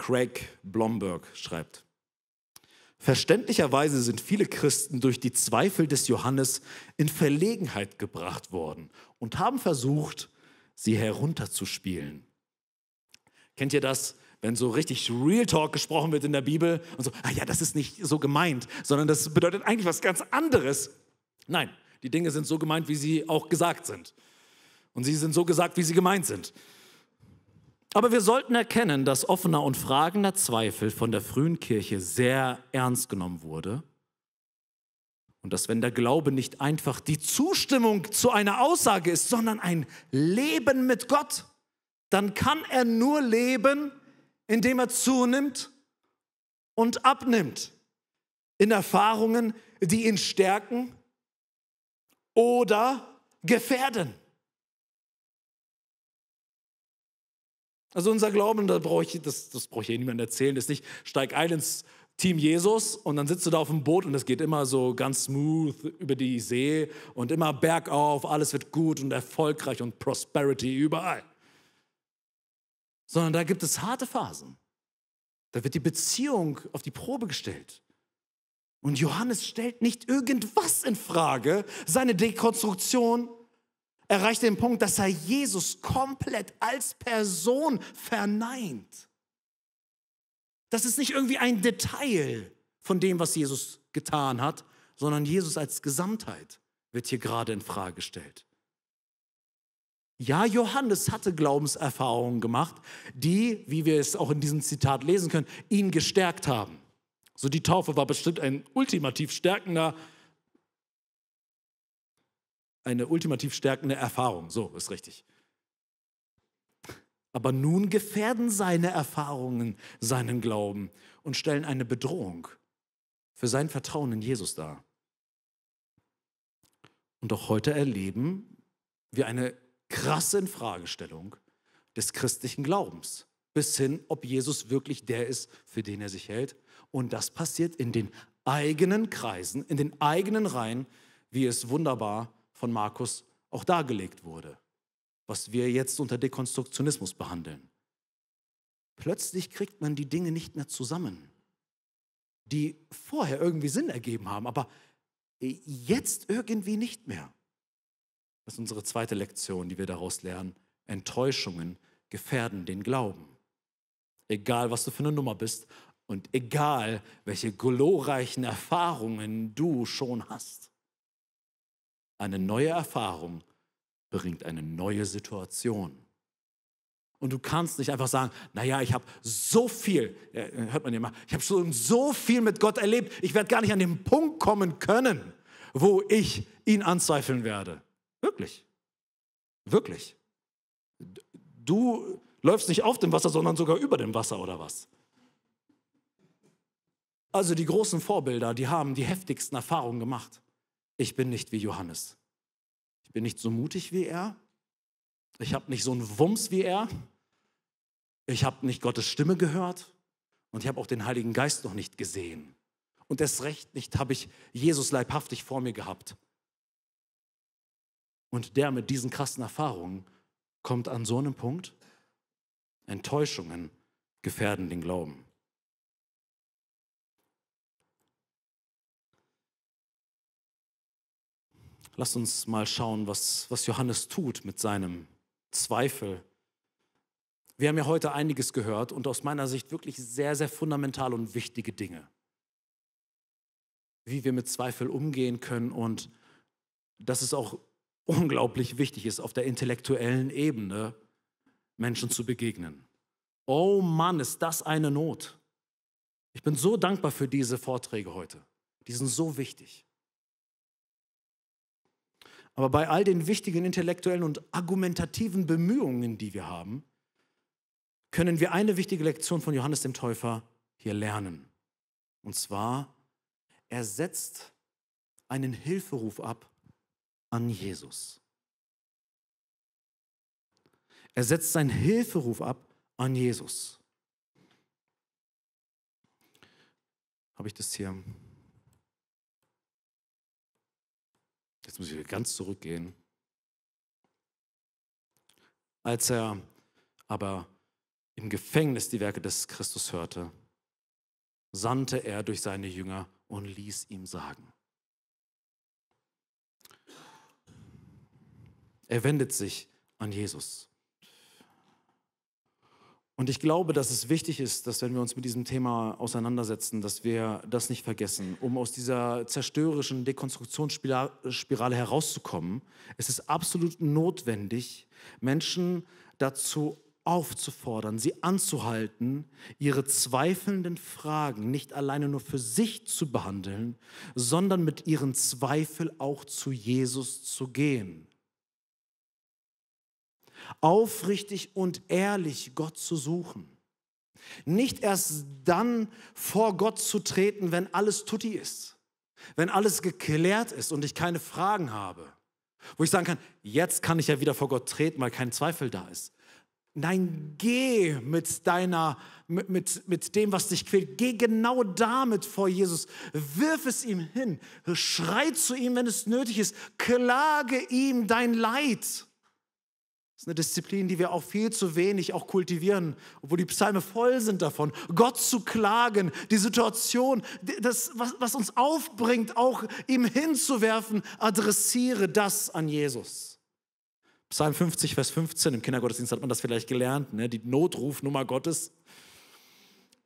Craig Blomberg schreibt. Verständlicherweise sind viele Christen durch die Zweifel des Johannes in Verlegenheit gebracht worden und haben versucht, sie herunterzuspielen. Kennt ihr das, wenn so richtig Real Talk gesprochen wird in der Bibel und so, ah ja, das ist nicht so gemeint, sondern das bedeutet eigentlich was ganz anderes. Nein, die Dinge sind so gemeint, wie sie auch gesagt sind. Und sie sind so gesagt, wie sie gemeint sind. Aber wir sollten erkennen, dass offener und fragender Zweifel von der frühen Kirche sehr ernst genommen wurde und dass wenn der Glaube nicht einfach die Zustimmung zu einer Aussage ist, sondern ein Leben mit Gott, dann kann er nur leben, indem er zunimmt und abnimmt in Erfahrungen, die ihn stärken oder gefährden. Also unser Glauben, da brauche ich, das, das brauche ich hier eh niemandem erzählen, ist nicht, steig ein ins Team Jesus und dann sitzt du da auf dem Boot und es geht immer so ganz smooth über die See und immer bergauf, alles wird gut und erfolgreich und Prosperity überall. Sondern da gibt es harte Phasen. Da wird die Beziehung auf die Probe gestellt. Und Johannes stellt nicht irgendwas in Frage, seine Dekonstruktion erreicht den Punkt, dass er Jesus komplett als Person verneint. Das ist nicht irgendwie ein Detail von dem, was Jesus getan hat, sondern Jesus als Gesamtheit wird hier gerade in Frage gestellt. Ja, Johannes hatte Glaubenserfahrungen gemacht, die, wie wir es auch in diesem Zitat lesen können, ihn gestärkt haben. So die Taufe war bestimmt ein ultimativ stärkender eine ultimativ stärkende Erfahrung. So ist richtig. Aber nun gefährden seine Erfahrungen seinen Glauben und stellen eine Bedrohung für sein Vertrauen in Jesus dar. Und auch heute erleben wir eine krasse Infragestellung des christlichen Glaubens, bis hin, ob Jesus wirklich der ist, für den er sich hält. Und das passiert in den eigenen Kreisen, in den eigenen Reihen, wie es wunderbar ist von Markus auch dargelegt wurde, was wir jetzt unter Dekonstruktionismus behandeln. Plötzlich kriegt man die Dinge nicht mehr zusammen, die vorher irgendwie Sinn ergeben haben, aber jetzt irgendwie nicht mehr. Das ist unsere zweite Lektion, die wir daraus lernen. Enttäuschungen gefährden den Glauben. Egal, was du für eine Nummer bist und egal, welche glorreichen Erfahrungen du schon hast. Eine neue Erfahrung bringt eine neue Situation. Und du kannst nicht einfach sagen, naja, ich habe so viel, äh, hört man ja mal, ich habe schon so viel mit Gott erlebt, ich werde gar nicht an den Punkt kommen können, wo ich ihn anzweifeln werde. Wirklich. Wirklich. Du läufst nicht auf dem Wasser, sondern sogar über dem Wasser oder was? Also die großen Vorbilder, die haben die heftigsten Erfahrungen gemacht ich bin nicht wie Johannes. Ich bin nicht so mutig wie er. Ich habe nicht so einen Wumms wie er. Ich habe nicht Gottes Stimme gehört. Und ich habe auch den Heiligen Geist noch nicht gesehen. Und erst recht nicht habe ich Jesus leibhaftig vor mir gehabt. Und der mit diesen krassen Erfahrungen kommt an so einem Punkt. Enttäuschungen gefährden den Glauben. Lass uns mal schauen, was, was Johannes tut mit seinem Zweifel. Wir haben ja heute einiges gehört und aus meiner Sicht wirklich sehr, sehr fundamental und wichtige Dinge. Wie wir mit Zweifel umgehen können und dass es auch unglaublich wichtig ist, auf der intellektuellen Ebene Menschen zu begegnen. Oh Mann, ist das eine Not. Ich bin so dankbar für diese Vorträge heute. Die sind so wichtig. Aber bei all den wichtigen intellektuellen und argumentativen Bemühungen, die wir haben, können wir eine wichtige Lektion von Johannes dem Täufer hier lernen. Und zwar, er setzt einen Hilferuf ab an Jesus. Er setzt seinen Hilferuf ab an Jesus. Habe ich das hier? Jetzt muss ich wieder ganz zurückgehen. Als er aber im Gefängnis die Werke des Christus hörte, sandte er durch seine Jünger und ließ ihm sagen. Er wendet sich an Jesus. Und ich glaube, dass es wichtig ist, dass wenn wir uns mit diesem Thema auseinandersetzen, dass wir das nicht vergessen, um aus dieser zerstörerischen Dekonstruktionsspirale herauszukommen. Es ist absolut notwendig, Menschen dazu aufzufordern, sie anzuhalten, ihre zweifelnden Fragen nicht alleine nur für sich zu behandeln, sondern mit ihren Zweifeln auch zu Jesus zu gehen aufrichtig und ehrlich Gott zu suchen. Nicht erst dann vor Gott zu treten, wenn alles tutti ist, wenn alles geklärt ist und ich keine Fragen habe, wo ich sagen kann, jetzt kann ich ja wieder vor Gott treten, weil kein Zweifel da ist. Nein, geh mit deiner, mit, mit, mit dem, was dich quält. Geh genau damit vor Jesus. Wirf es ihm hin. Schrei zu ihm, wenn es nötig ist. Klage ihm dein Leid. Das ist eine Disziplin, die wir auch viel zu wenig auch kultivieren, obwohl die Psalme voll sind davon. Gott zu klagen, die Situation, das, was, was uns aufbringt, auch ihm hinzuwerfen, adressiere das an Jesus. Psalm 50, Vers 15, im Kindergottesdienst hat man das vielleicht gelernt, ne? die Notrufnummer Gottes.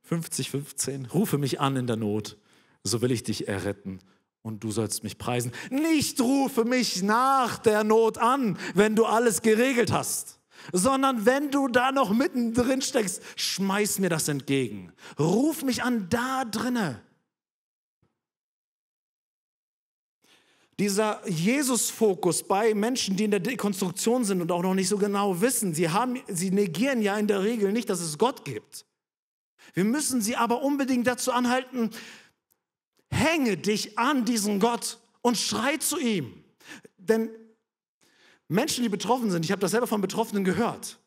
50, 15, rufe mich an in der Not, so will ich dich erretten und du sollst mich preisen. Nicht rufe mich nach der Not an, wenn du alles geregelt hast, sondern wenn du da noch mittendrin steckst, schmeiß mir das entgegen. Ruf mich an da drinne. Dieser Jesus-Fokus bei Menschen, die in der Dekonstruktion sind und auch noch nicht so genau wissen, sie, haben, sie negieren ja in der Regel nicht, dass es Gott gibt. Wir müssen sie aber unbedingt dazu anhalten, Hänge dich an diesen Gott und schrei zu ihm. Denn Menschen, die betroffen sind, ich habe das selber von Betroffenen gehört,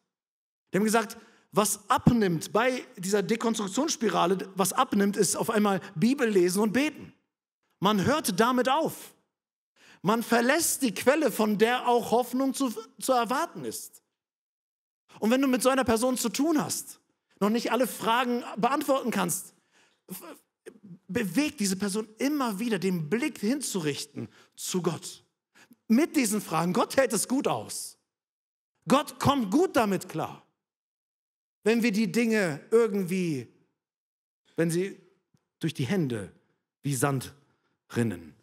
die haben gesagt, was abnimmt bei dieser Dekonstruktionsspirale, was abnimmt, ist auf einmal Bibel lesen und beten. Man hört damit auf. Man verlässt die Quelle, von der auch Hoffnung zu, zu erwarten ist. Und wenn du mit so einer Person zu tun hast, noch nicht alle Fragen beantworten kannst, bewegt diese Person immer wieder, den Blick hinzurichten zu Gott. Mit diesen Fragen. Gott hält es gut aus. Gott kommt gut damit klar. Wenn wir die Dinge irgendwie, wenn sie durch die Hände wie Sand rinnen.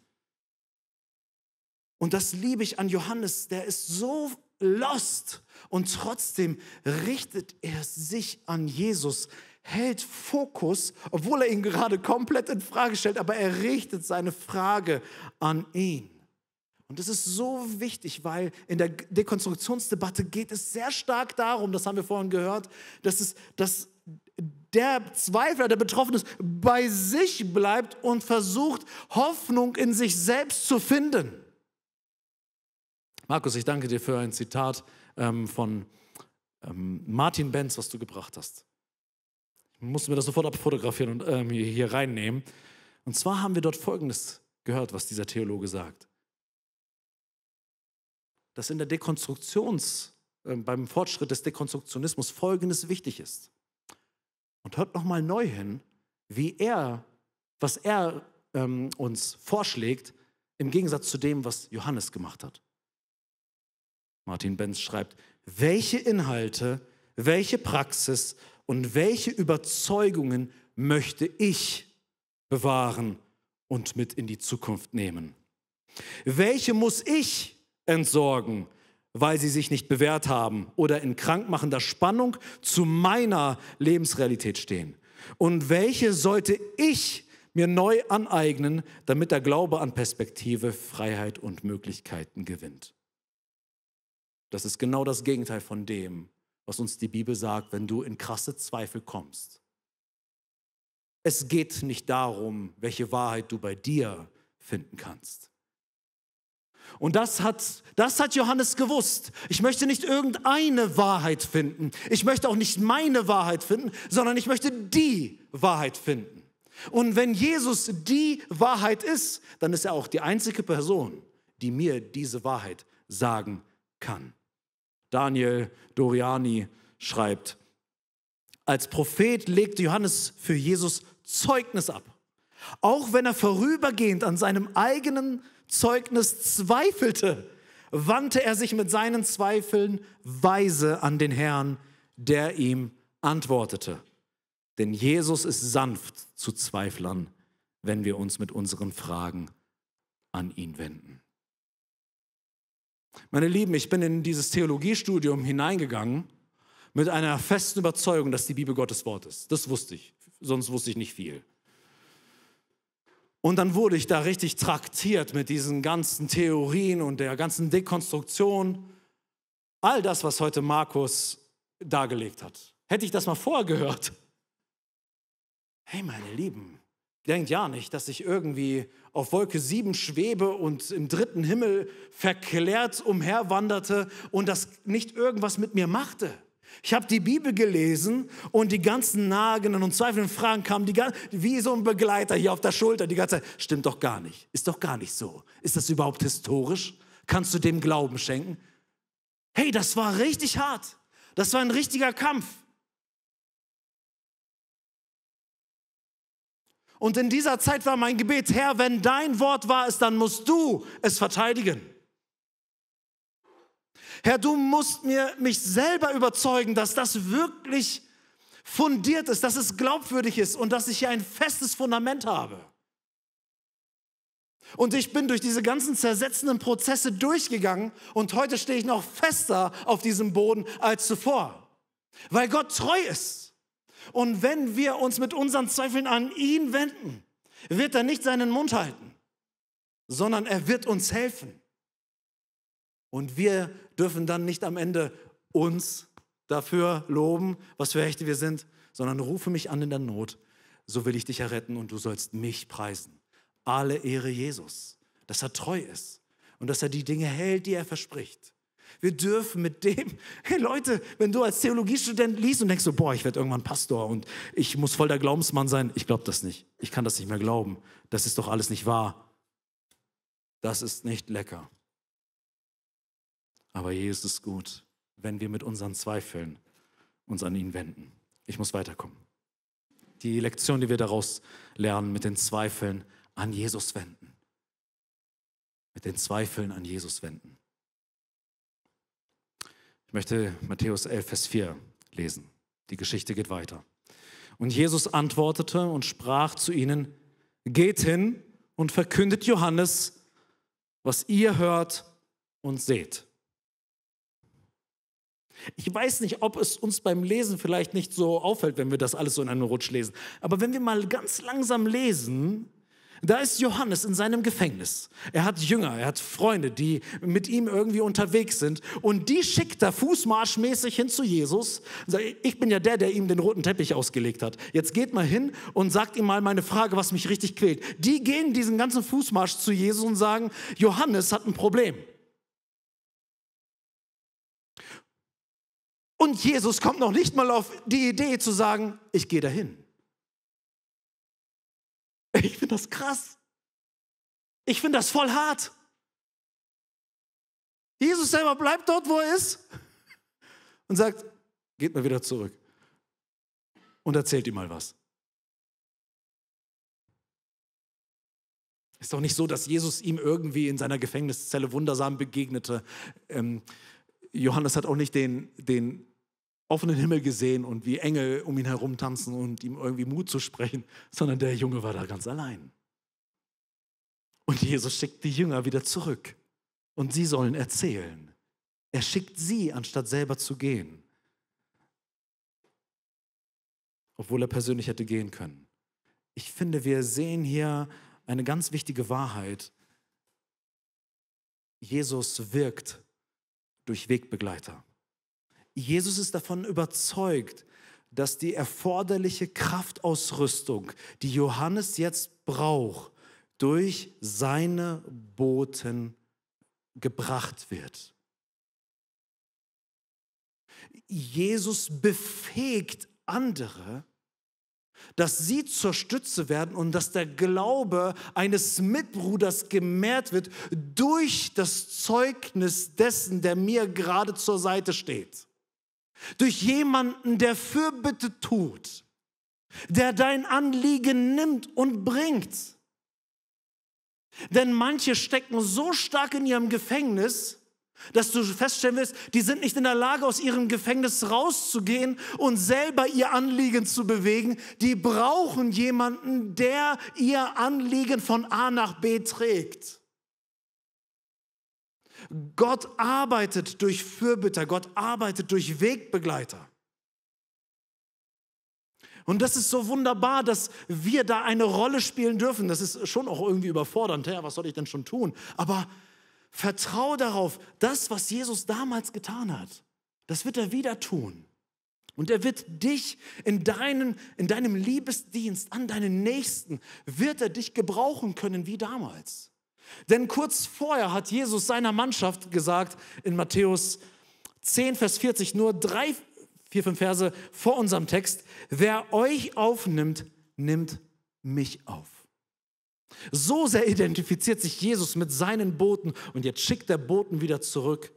Und das liebe ich an Johannes, der ist so lost und trotzdem richtet er sich an Jesus hält Fokus, obwohl er ihn gerade komplett in Frage stellt, aber er richtet seine Frage an ihn. Und das ist so wichtig, weil in der Dekonstruktionsdebatte geht es sehr stark darum, das haben wir vorhin gehört, dass, es, dass der Zweifler, der betroffen ist, bei sich bleibt und versucht, Hoffnung in sich selbst zu finden. Markus, ich danke dir für ein Zitat ähm, von ähm, Martin Benz, was du gebracht hast mussten wir das sofort abfotografieren und ähm, hier, hier reinnehmen. Und zwar haben wir dort Folgendes gehört, was dieser Theologe sagt. Dass in der Dekonstruktions, äh, beim Fortschritt des Dekonstruktionismus Folgendes wichtig ist. Und hört nochmal neu hin, wie er, was er ähm, uns vorschlägt, im Gegensatz zu dem, was Johannes gemacht hat. Martin Benz schreibt, welche Inhalte, welche Praxis, und welche Überzeugungen möchte ich bewahren und mit in die Zukunft nehmen? Welche muss ich entsorgen, weil sie sich nicht bewährt haben oder in krankmachender Spannung zu meiner Lebensrealität stehen? Und welche sollte ich mir neu aneignen, damit der Glaube an Perspektive, Freiheit und Möglichkeiten gewinnt? Das ist genau das Gegenteil von dem, was uns die Bibel sagt, wenn du in krasse Zweifel kommst. Es geht nicht darum, welche Wahrheit du bei dir finden kannst. Und das hat, das hat Johannes gewusst. Ich möchte nicht irgendeine Wahrheit finden. Ich möchte auch nicht meine Wahrheit finden, sondern ich möchte die Wahrheit finden. Und wenn Jesus die Wahrheit ist, dann ist er auch die einzige Person, die mir diese Wahrheit sagen kann. Daniel Doriani schreibt. Als Prophet legte Johannes für Jesus Zeugnis ab. Auch wenn er vorübergehend an seinem eigenen Zeugnis zweifelte, wandte er sich mit seinen Zweifeln weise an den Herrn, der ihm antwortete. Denn Jesus ist sanft zu Zweiflern, wenn wir uns mit unseren Fragen an ihn wenden. Meine Lieben, ich bin in dieses Theologiestudium hineingegangen mit einer festen Überzeugung, dass die Bibel Gottes Wort ist. Das wusste ich, sonst wusste ich nicht viel. Und dann wurde ich da richtig traktiert mit diesen ganzen Theorien und der ganzen Dekonstruktion. All das, was heute Markus dargelegt hat. Hätte ich das mal vorher gehört. Hey, meine Lieben, denkt ja nicht, dass ich irgendwie auf Wolke 7 schwebe und im dritten Himmel verklärt umherwanderte und das nicht irgendwas mit mir machte. Ich habe die Bibel gelesen und die ganzen nagenden und zweifelnden Fragen kamen die, wie so ein Begleiter hier auf der Schulter die ganze Zeit. Stimmt doch gar nicht. Ist doch gar nicht so. Ist das überhaupt historisch? Kannst du dem Glauben schenken? Hey, das war richtig hart. Das war ein richtiger Kampf. Und in dieser Zeit war mein Gebet, Herr, wenn dein Wort wahr ist, dann musst du es verteidigen. Herr, du musst mir mich selber überzeugen, dass das wirklich fundiert ist, dass es glaubwürdig ist und dass ich hier ein festes Fundament habe. Und ich bin durch diese ganzen zersetzenden Prozesse durchgegangen und heute stehe ich noch fester auf diesem Boden als zuvor, weil Gott treu ist. Und wenn wir uns mit unseren Zweifeln an ihn wenden, wird er nicht seinen Mund halten, sondern er wird uns helfen. Und wir dürfen dann nicht am Ende uns dafür loben, was für Hechte wir sind, sondern rufe mich an in der Not, so will ich dich erretten und du sollst mich preisen. Alle Ehre Jesus, dass er treu ist und dass er die Dinge hält, die er verspricht. Wir dürfen mit dem, hey Leute, wenn du als Theologiestudent liest und denkst so, boah, ich werde irgendwann Pastor und ich muss voll der Glaubensmann sein, ich glaube das nicht. Ich kann das nicht mehr glauben. Das ist doch alles nicht wahr. Das ist nicht lecker. Aber Jesus ist gut, wenn wir mit unseren Zweifeln uns an ihn wenden. Ich muss weiterkommen. Die Lektion, die wir daraus lernen, mit den Zweifeln an Jesus wenden. Mit den Zweifeln an Jesus wenden. Ich möchte Matthäus 11, Vers 4 lesen. Die Geschichte geht weiter. Und Jesus antwortete und sprach zu ihnen, geht hin und verkündet Johannes, was ihr hört und seht. Ich weiß nicht, ob es uns beim Lesen vielleicht nicht so auffällt, wenn wir das alles so in einem Rutsch lesen. Aber wenn wir mal ganz langsam lesen, da ist Johannes in seinem Gefängnis. Er hat Jünger, er hat Freunde, die mit ihm irgendwie unterwegs sind. Und die schickt er fußmarschmäßig hin zu Jesus. Ich bin ja der, der ihm den roten Teppich ausgelegt hat. Jetzt geht mal hin und sagt ihm mal meine Frage, was mich richtig quält. Die gehen diesen ganzen Fußmarsch zu Jesus und sagen, Johannes hat ein Problem. Und Jesus kommt noch nicht mal auf die Idee zu sagen, ich gehe dahin finde das krass. Ich finde das voll hart. Jesus selber bleibt dort, wo er ist und sagt, geht mal wieder zurück und erzählt ihm mal was. Ist doch nicht so, dass Jesus ihm irgendwie in seiner Gefängniszelle wundersam begegnete. Ähm, Johannes hat auch nicht den, den offenen Himmel gesehen und wie Engel um ihn herum tanzen und ihm irgendwie Mut zu sprechen, sondern der Junge war da ganz allein. Und Jesus schickt die Jünger wieder zurück und sie sollen erzählen. Er schickt sie, anstatt selber zu gehen, obwohl er persönlich hätte gehen können. Ich finde, wir sehen hier eine ganz wichtige Wahrheit. Jesus wirkt durch Wegbegleiter. Jesus ist davon überzeugt, dass die erforderliche Kraftausrüstung, die Johannes jetzt braucht, durch seine Boten gebracht wird. Jesus befähigt andere, dass sie zur Stütze werden und dass der Glaube eines Mitbruders gemehrt wird durch das Zeugnis dessen, der mir gerade zur Seite steht. Durch jemanden, der Fürbitte tut, der dein Anliegen nimmt und bringt. Denn manche stecken so stark in ihrem Gefängnis, dass du feststellen wirst, die sind nicht in der Lage, aus ihrem Gefängnis rauszugehen und selber ihr Anliegen zu bewegen. Die brauchen jemanden, der ihr Anliegen von A nach B trägt. Gott arbeitet durch Fürbitter, Gott arbeitet durch Wegbegleiter. Und das ist so wunderbar, dass wir da eine Rolle spielen dürfen. Das ist schon auch irgendwie überfordernd. Ja, was soll ich denn schon tun? Aber vertrau darauf, das, was Jesus damals getan hat, das wird er wieder tun. Und er wird dich in, deinen, in deinem Liebesdienst an deinen Nächsten, wird er dich gebrauchen können wie damals. Denn kurz vorher hat Jesus seiner Mannschaft gesagt, in Matthäus 10, Vers 40, nur drei, vier, fünf Verse vor unserem Text, wer euch aufnimmt, nimmt mich auf. So sehr identifiziert sich Jesus mit seinen Boten und jetzt schickt der Boten wieder zurück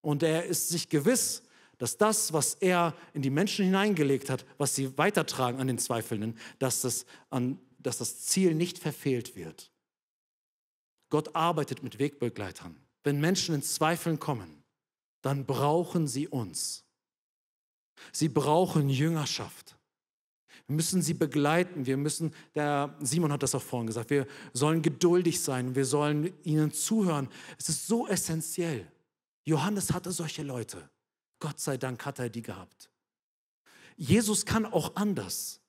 und er ist sich gewiss, dass das, was er in die Menschen hineingelegt hat, was sie weitertragen an den Zweifelnden, dass das, an, dass das Ziel nicht verfehlt wird. Gott arbeitet mit Wegbegleitern. Wenn Menschen ins Zweifeln kommen, dann brauchen sie uns. Sie brauchen Jüngerschaft. Wir müssen sie begleiten. Wir müssen, der Simon hat das auch vorhin gesagt, wir sollen geduldig sein. Wir sollen ihnen zuhören. Es ist so essentiell. Johannes hatte solche Leute. Gott sei Dank hat er die gehabt. Jesus kann auch anders.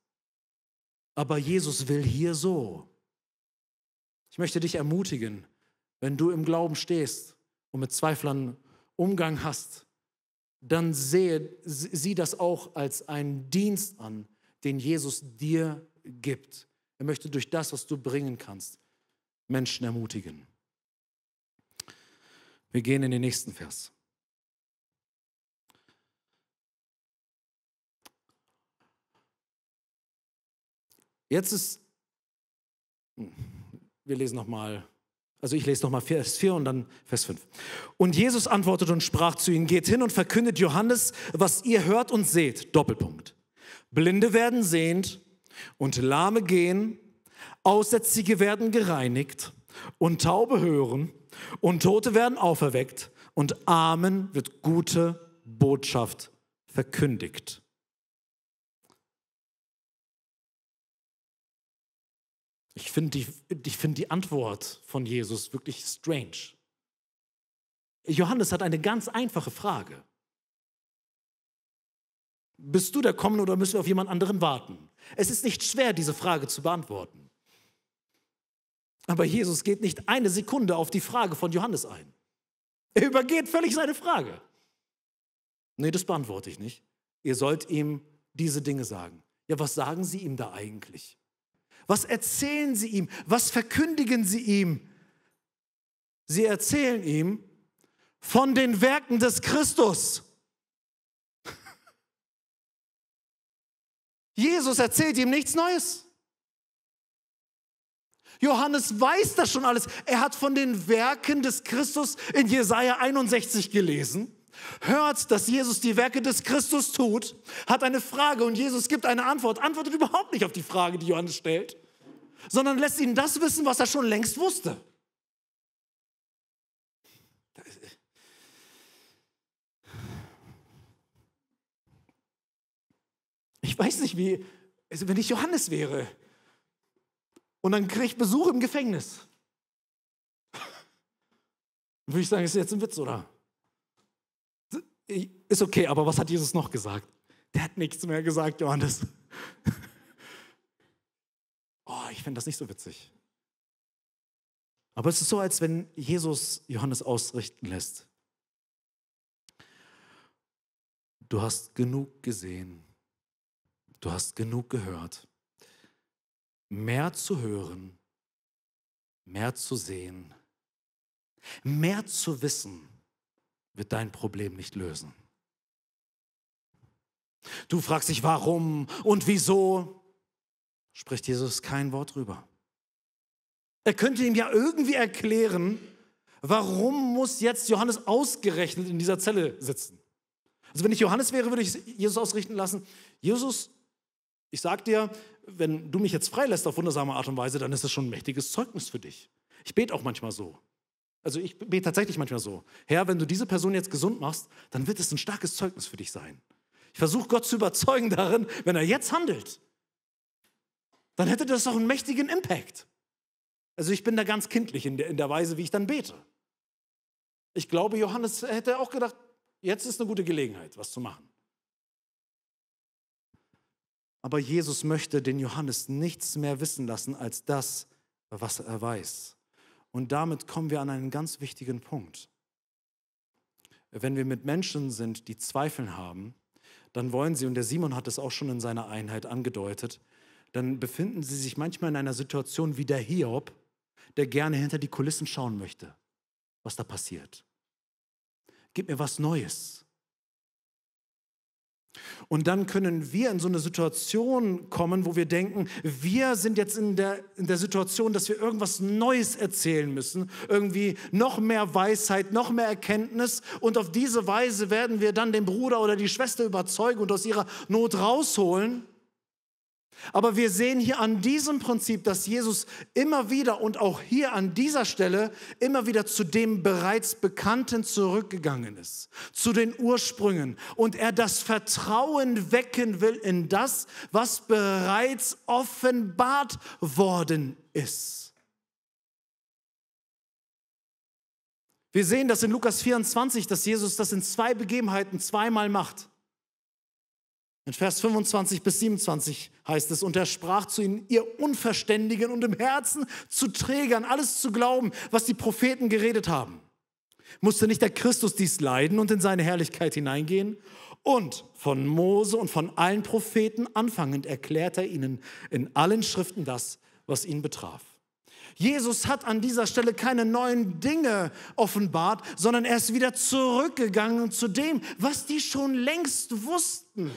Aber Jesus will hier so. Ich möchte dich ermutigen, wenn du im Glauben stehst und mit Zweiflern Umgang hast, dann sehe, sieh das auch als einen Dienst an, den Jesus dir gibt. Er möchte durch das, was du bringen kannst, Menschen ermutigen. Wir gehen in den nächsten Vers. Jetzt ist. Hm wir lesen nochmal, also ich lese nochmal Vers 4 und dann Vers 5. Und Jesus antwortete und sprach zu ihnen, geht hin und verkündet Johannes, was ihr hört und seht. Doppelpunkt. Blinde werden sehend und Lahme gehen, Aussätzige werden gereinigt und Taube hören und Tote werden auferweckt und Armen wird gute Botschaft verkündigt. Ich finde die, find die Antwort von Jesus wirklich strange. Johannes hat eine ganz einfache Frage. Bist du der Kommen oder müssen wir auf jemand anderen warten? Es ist nicht schwer, diese Frage zu beantworten. Aber Jesus geht nicht eine Sekunde auf die Frage von Johannes ein. Er übergeht völlig seine Frage. Nee, das beantworte ich nicht. Ihr sollt ihm diese Dinge sagen. Ja, was sagen Sie ihm da eigentlich? Was erzählen sie ihm? Was verkündigen sie ihm? Sie erzählen ihm von den Werken des Christus. Jesus erzählt ihm nichts Neues. Johannes weiß das schon alles. Er hat von den Werken des Christus in Jesaja 61 gelesen hört, dass Jesus die Werke des Christus tut, hat eine Frage und Jesus gibt eine Antwort, antwortet überhaupt nicht auf die Frage, die Johannes stellt, sondern lässt ihn das wissen, was er schon längst wusste. Ich weiß nicht, wie, also wenn ich Johannes wäre und dann kriege ich Besuch im Gefängnis. Würde ich sagen, ist jetzt ein Witz, oder? Ist okay, aber was hat Jesus noch gesagt? Der hat nichts mehr gesagt, Johannes. oh, ich finde das nicht so witzig. Aber es ist so, als wenn Jesus Johannes ausrichten lässt. Du hast genug gesehen. Du hast genug gehört. Mehr zu hören, mehr zu sehen, mehr zu wissen wird dein Problem nicht lösen. Du fragst dich, warum und wieso, spricht Jesus kein Wort drüber. Er könnte ihm ja irgendwie erklären, warum muss jetzt Johannes ausgerechnet in dieser Zelle sitzen? Also wenn ich Johannes wäre, würde ich Jesus ausrichten lassen, Jesus, ich sag dir, wenn du mich jetzt freilässt auf wundersame Art und Weise, dann ist das schon ein mächtiges Zeugnis für dich. Ich bete auch manchmal so. Also ich bete tatsächlich manchmal so, Herr, wenn du diese Person jetzt gesund machst, dann wird es ein starkes Zeugnis für dich sein. Ich versuche Gott zu überzeugen darin, wenn er jetzt handelt, dann hätte das doch einen mächtigen Impact. Also ich bin da ganz kindlich in der, in der Weise, wie ich dann bete. Ich glaube, Johannes hätte auch gedacht, jetzt ist eine gute Gelegenheit, was zu machen. Aber Jesus möchte den Johannes nichts mehr wissen lassen als das, was er weiß. Und damit kommen wir an einen ganz wichtigen Punkt. Wenn wir mit Menschen sind, die Zweifeln haben, dann wollen sie, und der Simon hat es auch schon in seiner Einheit angedeutet, dann befinden sie sich manchmal in einer Situation wie der Hiob, der gerne hinter die Kulissen schauen möchte, was da passiert. Gib mir was Neues. Und dann können wir in so eine Situation kommen, wo wir denken, wir sind jetzt in der, in der Situation, dass wir irgendwas Neues erzählen müssen, irgendwie noch mehr Weisheit, noch mehr Erkenntnis. Und auf diese Weise werden wir dann den Bruder oder die Schwester überzeugen und aus ihrer Not rausholen. Aber wir sehen hier an diesem Prinzip, dass Jesus immer wieder und auch hier an dieser Stelle immer wieder zu dem bereits Bekannten zurückgegangen ist, zu den Ursprüngen. Und er das Vertrauen wecken will in das, was bereits offenbart worden ist. Wir sehen das in Lukas 24, dass Jesus das in zwei Begebenheiten zweimal macht. In Vers 25 bis 27 heißt es, und er sprach zu ihnen, ihr Unverständigen und im Herzen zu Trägern, alles zu glauben, was die Propheten geredet haben. Musste nicht der Christus dies leiden und in seine Herrlichkeit hineingehen? Und von Mose und von allen Propheten anfangend erklärt er ihnen in allen Schriften das, was ihn betraf. Jesus hat an dieser Stelle keine neuen Dinge offenbart, sondern er ist wieder zurückgegangen zu dem, was die schon längst wussten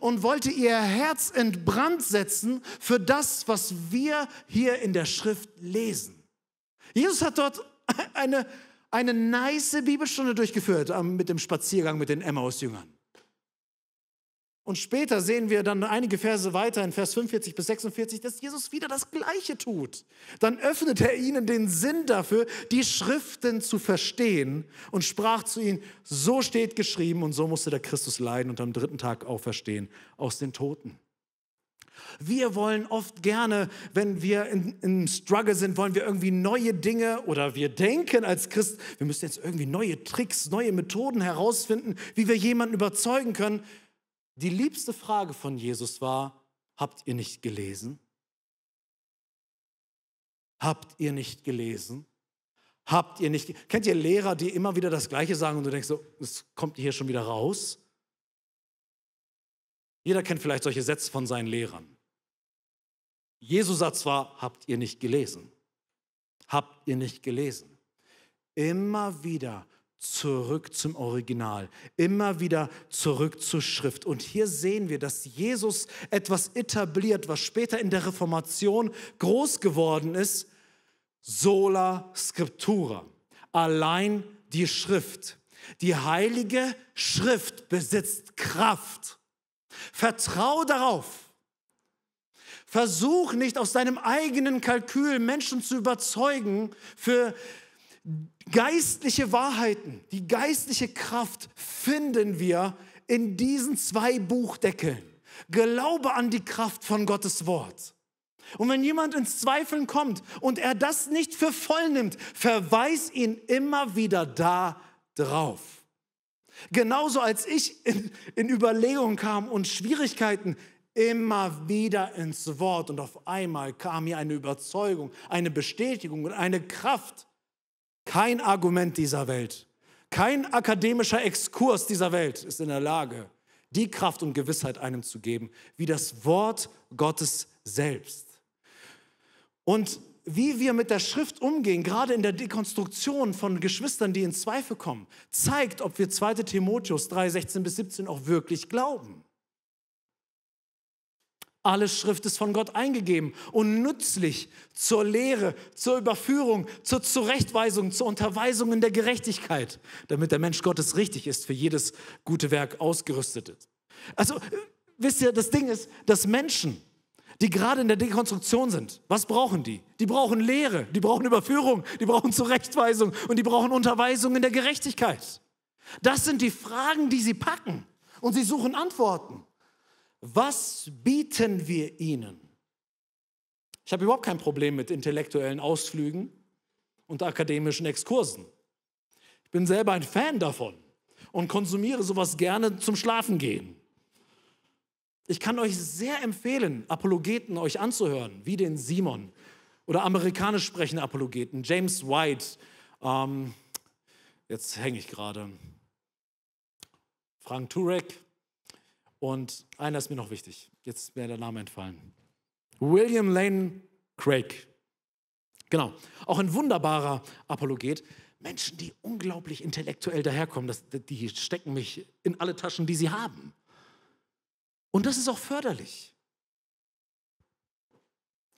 und wollte ihr Herz in Brand setzen für das, was wir hier in der Schrift lesen. Jesus hat dort eine, eine nice Bibelstunde durchgeführt ähm, mit dem Spaziergang mit den Emmaus-Jüngern. Und später sehen wir dann einige Verse weiter in Vers 45 bis 46, dass Jesus wieder das Gleiche tut. Dann öffnet er ihnen den Sinn dafür, die Schriften zu verstehen und sprach zu ihnen, so steht geschrieben und so musste der Christus leiden und am dritten Tag auferstehen aus den Toten. Wir wollen oft gerne, wenn wir in, im Struggle sind, wollen wir irgendwie neue Dinge oder wir denken als Christ, wir müssen jetzt irgendwie neue Tricks, neue Methoden herausfinden, wie wir jemanden überzeugen können. Die liebste Frage von Jesus war, habt ihr nicht gelesen? Habt ihr nicht gelesen? Habt ihr nicht, kennt ihr Lehrer, die immer wieder das Gleiche sagen und du denkst so, es kommt hier schon wieder raus? Jeder kennt vielleicht solche Sätze von seinen Lehrern. Jesus sagt zwar, habt ihr nicht gelesen? Habt ihr nicht gelesen? Immer wieder zurück zum Original, immer wieder zurück zur Schrift. Und hier sehen wir, dass Jesus etwas etabliert, was später in der Reformation groß geworden ist, sola scriptura, allein die Schrift. Die heilige Schrift besitzt Kraft. Vertrau darauf. Versuch nicht aus deinem eigenen Kalkül Menschen zu überzeugen für Geistliche Wahrheiten, die geistliche Kraft finden wir in diesen zwei Buchdeckeln. Glaube an die Kraft von Gottes Wort. Und wenn jemand ins Zweifeln kommt und er das nicht für voll nimmt, verweis ihn immer wieder da drauf. Genauso als ich in, in Überlegungen kam und Schwierigkeiten, immer wieder ins Wort und auf einmal kam mir eine Überzeugung, eine Bestätigung und eine Kraft. Kein Argument dieser Welt, kein akademischer Exkurs dieser Welt ist in der Lage, die Kraft und Gewissheit einem zu geben, wie das Wort Gottes selbst. Und wie wir mit der Schrift umgehen, gerade in der Dekonstruktion von Geschwistern, die in Zweifel kommen, zeigt, ob wir 2 Timotheus 3, 16 bis 17 auch wirklich glauben. Alle Schrift ist von Gott eingegeben und nützlich zur Lehre, zur Überführung, zur Zurechtweisung, zur Unterweisung in der Gerechtigkeit, damit der Mensch Gottes richtig ist, für jedes gute Werk ausgerüstet ist. Also wisst ihr, das Ding ist, dass Menschen, die gerade in der Dekonstruktion sind, was brauchen die? Die brauchen Lehre, die brauchen Überführung, die brauchen Zurechtweisung und die brauchen Unterweisung in der Gerechtigkeit. Das sind die Fragen, die sie packen und sie suchen Antworten. Was bieten wir ihnen? Ich habe überhaupt kein Problem mit intellektuellen Ausflügen und akademischen Exkursen. Ich bin selber ein Fan davon und konsumiere sowas gerne zum Schlafengehen. Ich kann euch sehr empfehlen, Apologeten euch anzuhören, wie den Simon oder amerikanisch sprechende Apologeten, James White. Ähm, jetzt hänge ich gerade. Frank Turek, und einer ist mir noch wichtig. Jetzt wäre der Name entfallen. William Lane Craig. Genau. Auch ein wunderbarer Apologet. Menschen, die unglaublich intellektuell daherkommen, das, die stecken mich in alle Taschen, die sie haben. Und das ist auch förderlich.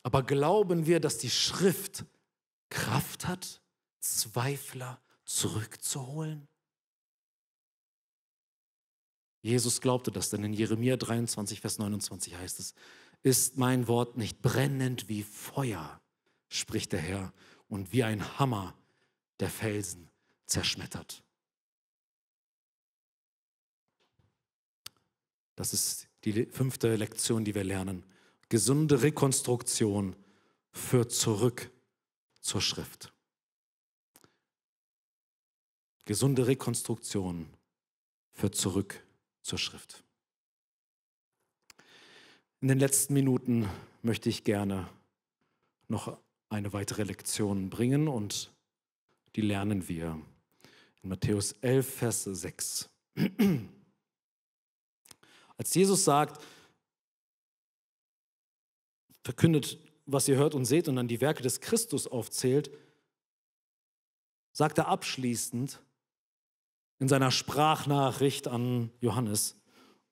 Aber glauben wir, dass die Schrift Kraft hat, Zweifler zurückzuholen? Jesus glaubte das, denn in Jeremia 23, Vers 29 heißt es, ist mein Wort nicht brennend wie Feuer, spricht der Herr, und wie ein Hammer der Felsen zerschmettert. Das ist die fünfte Lektion, die wir lernen. Gesunde Rekonstruktion führt zurück zur Schrift. Gesunde Rekonstruktion führt zurück zur zur Schrift. In den letzten Minuten möchte ich gerne noch eine weitere Lektion bringen und die lernen wir in Matthäus 11, Vers 6. Als Jesus sagt, verkündet, was ihr hört und seht und dann die Werke des Christus aufzählt, sagt er abschließend, in seiner Sprachnachricht an Johannes,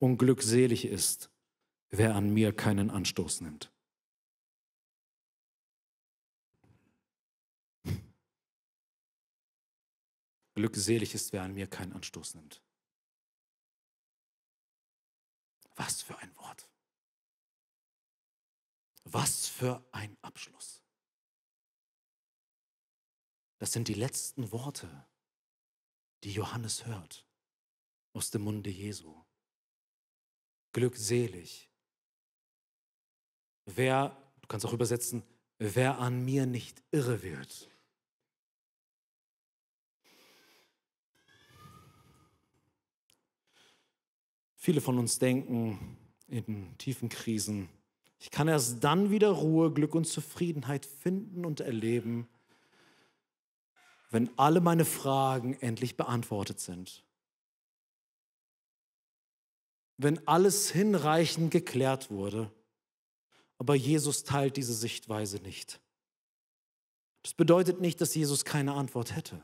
und glückselig ist, wer an mir keinen Anstoß nimmt. Glückselig ist, wer an mir keinen Anstoß nimmt. Was für ein Wort. Was für ein Abschluss. Das sind die letzten Worte die Johannes hört aus dem Munde Jesu. Glückselig. Wer, du kannst auch übersetzen, wer an mir nicht irre wird. Viele von uns denken in tiefen Krisen, ich kann erst dann wieder Ruhe, Glück und Zufriedenheit finden und erleben, wenn alle meine Fragen endlich beantwortet sind. Wenn alles hinreichend geklärt wurde. Aber Jesus teilt diese Sichtweise nicht. Das bedeutet nicht, dass Jesus keine Antwort hätte.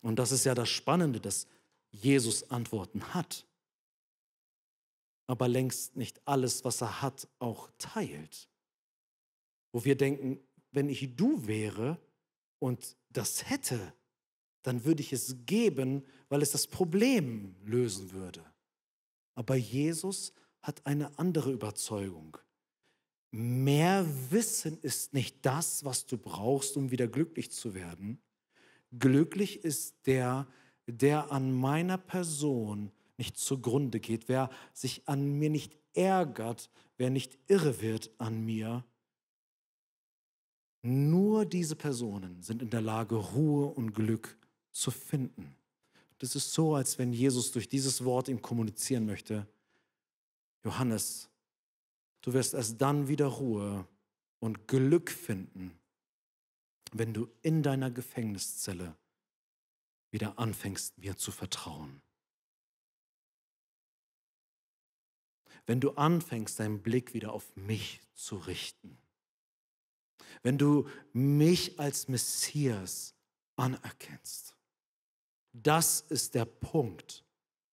Und das ist ja das Spannende, dass Jesus Antworten hat, aber längst nicht alles, was er hat, auch teilt. Wo wir denken, wenn ich du wäre, und das hätte, dann würde ich es geben, weil es das Problem lösen würde. Aber Jesus hat eine andere Überzeugung. Mehr Wissen ist nicht das, was du brauchst, um wieder glücklich zu werden. Glücklich ist der, der an meiner Person nicht zugrunde geht, wer sich an mir nicht ärgert, wer nicht irre wird an mir, nur diese Personen sind in der Lage, Ruhe und Glück zu finden. Das ist so, als wenn Jesus durch dieses Wort ihm kommunizieren möchte, Johannes, du wirst erst dann wieder Ruhe und Glück finden, wenn du in deiner Gefängniszelle wieder anfängst, mir zu vertrauen. Wenn du anfängst, deinen Blick wieder auf mich zu richten wenn du mich als Messias anerkennst. Das ist der Punkt,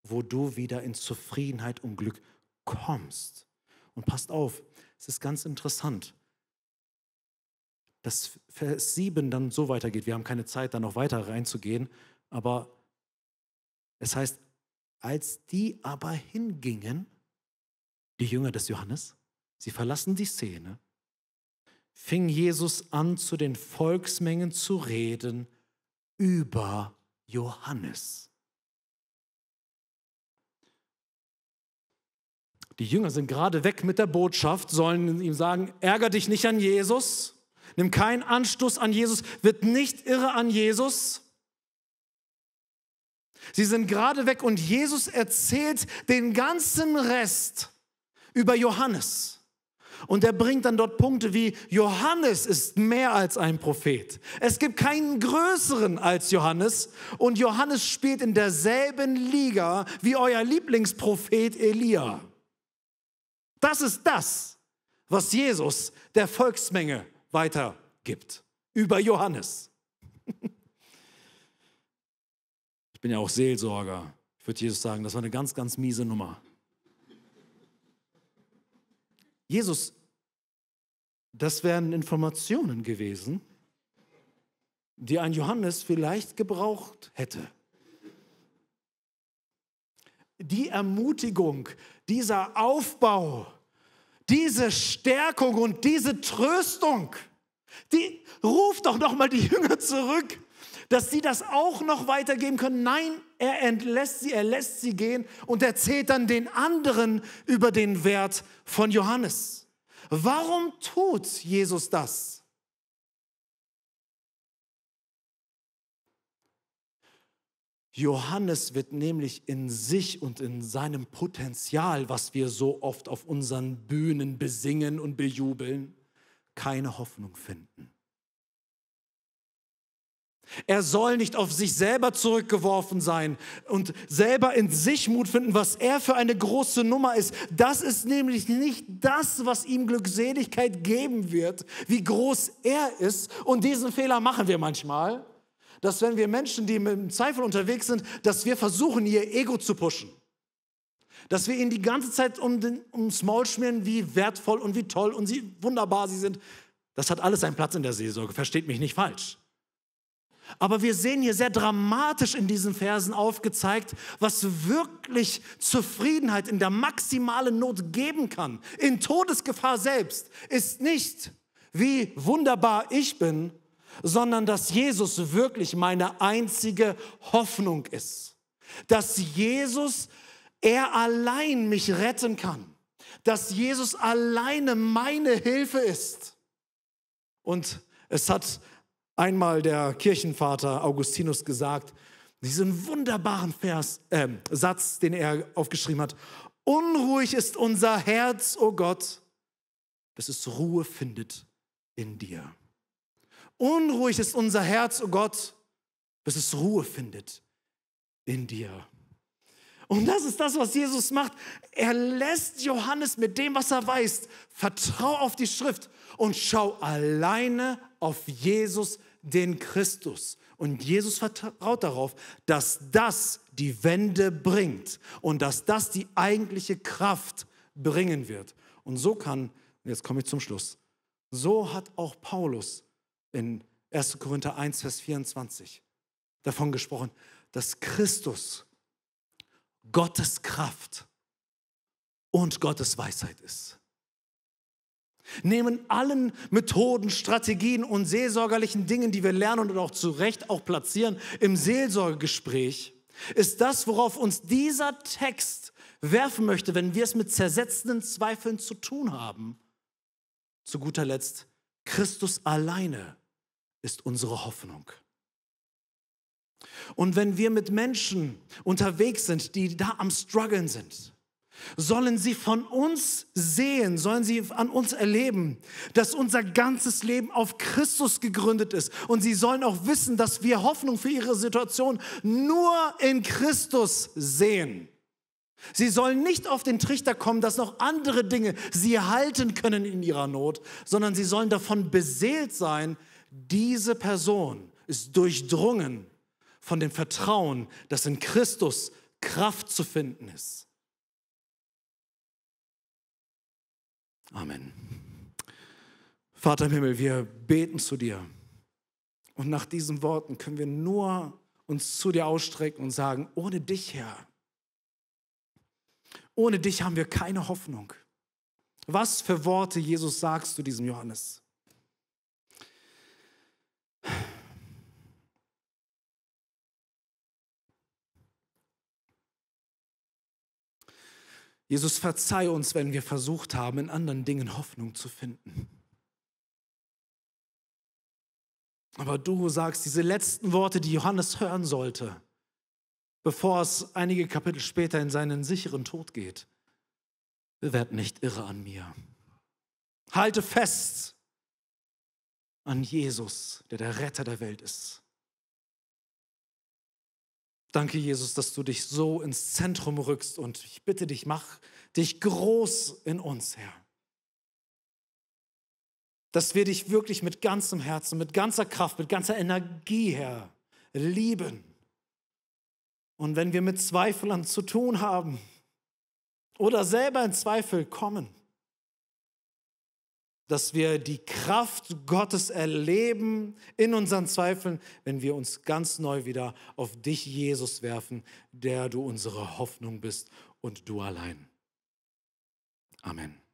wo du wieder in Zufriedenheit und Glück kommst. Und passt auf, es ist ganz interessant, dass Vers 7 dann so weitergeht. Wir haben keine Zeit, da noch weiter reinzugehen, aber es heißt, als die aber hingingen, die Jünger des Johannes, sie verlassen die Szene fing Jesus an, zu den Volksmengen zu reden über Johannes. Die Jünger sind gerade weg mit der Botschaft, sollen ihm sagen, ärger dich nicht an Jesus, nimm keinen Anstoß an Jesus, wird nicht irre an Jesus. Sie sind gerade weg und Jesus erzählt den ganzen Rest über Johannes. Und er bringt dann dort Punkte wie, Johannes ist mehr als ein Prophet. Es gibt keinen größeren als Johannes. Und Johannes spielt in derselben Liga wie euer Lieblingsprophet Elia. Das ist das, was Jesus der Volksmenge weitergibt. Über Johannes. Ich bin ja auch Seelsorger. Ich würde Jesus sagen, das war eine ganz, ganz miese Nummer. Jesus, das wären Informationen gewesen, die ein Johannes vielleicht gebraucht hätte. Die Ermutigung, dieser Aufbau, diese Stärkung und diese Tröstung, die ruft doch noch mal die Jünger zurück dass sie das auch noch weitergeben können. Nein, er entlässt sie, er lässt sie gehen und erzählt dann den anderen über den Wert von Johannes. Warum tut Jesus das? Johannes wird nämlich in sich und in seinem Potenzial, was wir so oft auf unseren Bühnen besingen und bejubeln, keine Hoffnung finden. Er soll nicht auf sich selber zurückgeworfen sein und selber in sich Mut finden, was er für eine große Nummer ist. Das ist nämlich nicht das, was ihm Glückseligkeit geben wird, wie groß er ist. Und diesen Fehler machen wir manchmal, dass wenn wir Menschen, die mit dem Zweifel unterwegs sind, dass wir versuchen, ihr Ego zu pushen. Dass wir ihnen die ganze Zeit um den, ums Maul schmieren, wie wertvoll und wie toll und wie wunderbar sie sind. Das hat alles seinen Platz in der Seelsorge, versteht mich nicht falsch. Aber wir sehen hier sehr dramatisch in diesen Versen aufgezeigt, was wirklich Zufriedenheit in der maximalen Not geben kann. In Todesgefahr selbst ist nicht, wie wunderbar ich bin, sondern dass Jesus wirklich meine einzige Hoffnung ist. Dass Jesus, er allein mich retten kann. Dass Jesus alleine meine Hilfe ist. Und es hat einmal der Kirchenvater Augustinus gesagt, diesen wunderbaren Vers, äh, Satz, den er aufgeschrieben hat. Unruhig ist unser Herz, o oh Gott, bis es Ruhe findet in dir. Unruhig ist unser Herz, o oh Gott, bis es Ruhe findet in dir. Und das ist das, was Jesus macht. Er lässt Johannes mit dem, was er weiß, vertrau auf die Schrift und schau alleine auf Jesus den Christus. Und Jesus vertraut darauf, dass das die Wende bringt und dass das die eigentliche Kraft bringen wird. Und so kann, jetzt komme ich zum Schluss, so hat auch Paulus in 1. Korinther 1, Vers 24 davon gesprochen, dass Christus Gottes Kraft und Gottes Weisheit ist nehmen allen Methoden, Strategien und seelsorgerlichen Dingen, die wir lernen und auch zu Recht auch platzieren im Seelsorgegespräch, ist das, worauf uns dieser Text werfen möchte, wenn wir es mit zersetzenden Zweifeln zu tun haben. Zu guter Letzt, Christus alleine ist unsere Hoffnung. Und wenn wir mit Menschen unterwegs sind, die da am Struggeln sind, sollen sie von uns sehen, sollen sie an uns erleben, dass unser ganzes Leben auf Christus gegründet ist. Und sie sollen auch wissen, dass wir Hoffnung für ihre Situation nur in Christus sehen. Sie sollen nicht auf den Trichter kommen, dass noch andere Dinge sie halten können in ihrer Not, sondern sie sollen davon beseelt sein, diese Person ist durchdrungen von dem Vertrauen, dass in Christus Kraft zu finden ist. Amen. Vater im Himmel, wir beten zu dir. Und nach diesen Worten können wir nur uns zu dir ausstrecken und sagen, ohne dich, Herr, ohne dich haben wir keine Hoffnung. Was für Worte, Jesus, sagst du diesem Johannes? Jesus, verzeih uns, wenn wir versucht haben, in anderen Dingen Hoffnung zu finden. Aber du sagst diese letzten Worte, die Johannes hören sollte, bevor es einige Kapitel später in seinen sicheren Tod geht. Werd nicht irre an mir. Halte fest an Jesus, der der Retter der Welt ist. Danke, Jesus, dass du dich so ins Zentrum rückst und ich bitte dich, mach dich groß in uns, Herr. Dass wir dich wirklich mit ganzem Herzen, mit ganzer Kraft, mit ganzer Energie, Herr, lieben. Und wenn wir mit Zweiflern zu tun haben oder selber in Zweifel kommen, dass wir die Kraft Gottes erleben in unseren Zweifeln, wenn wir uns ganz neu wieder auf dich, Jesus, werfen, der du unsere Hoffnung bist und du allein. Amen.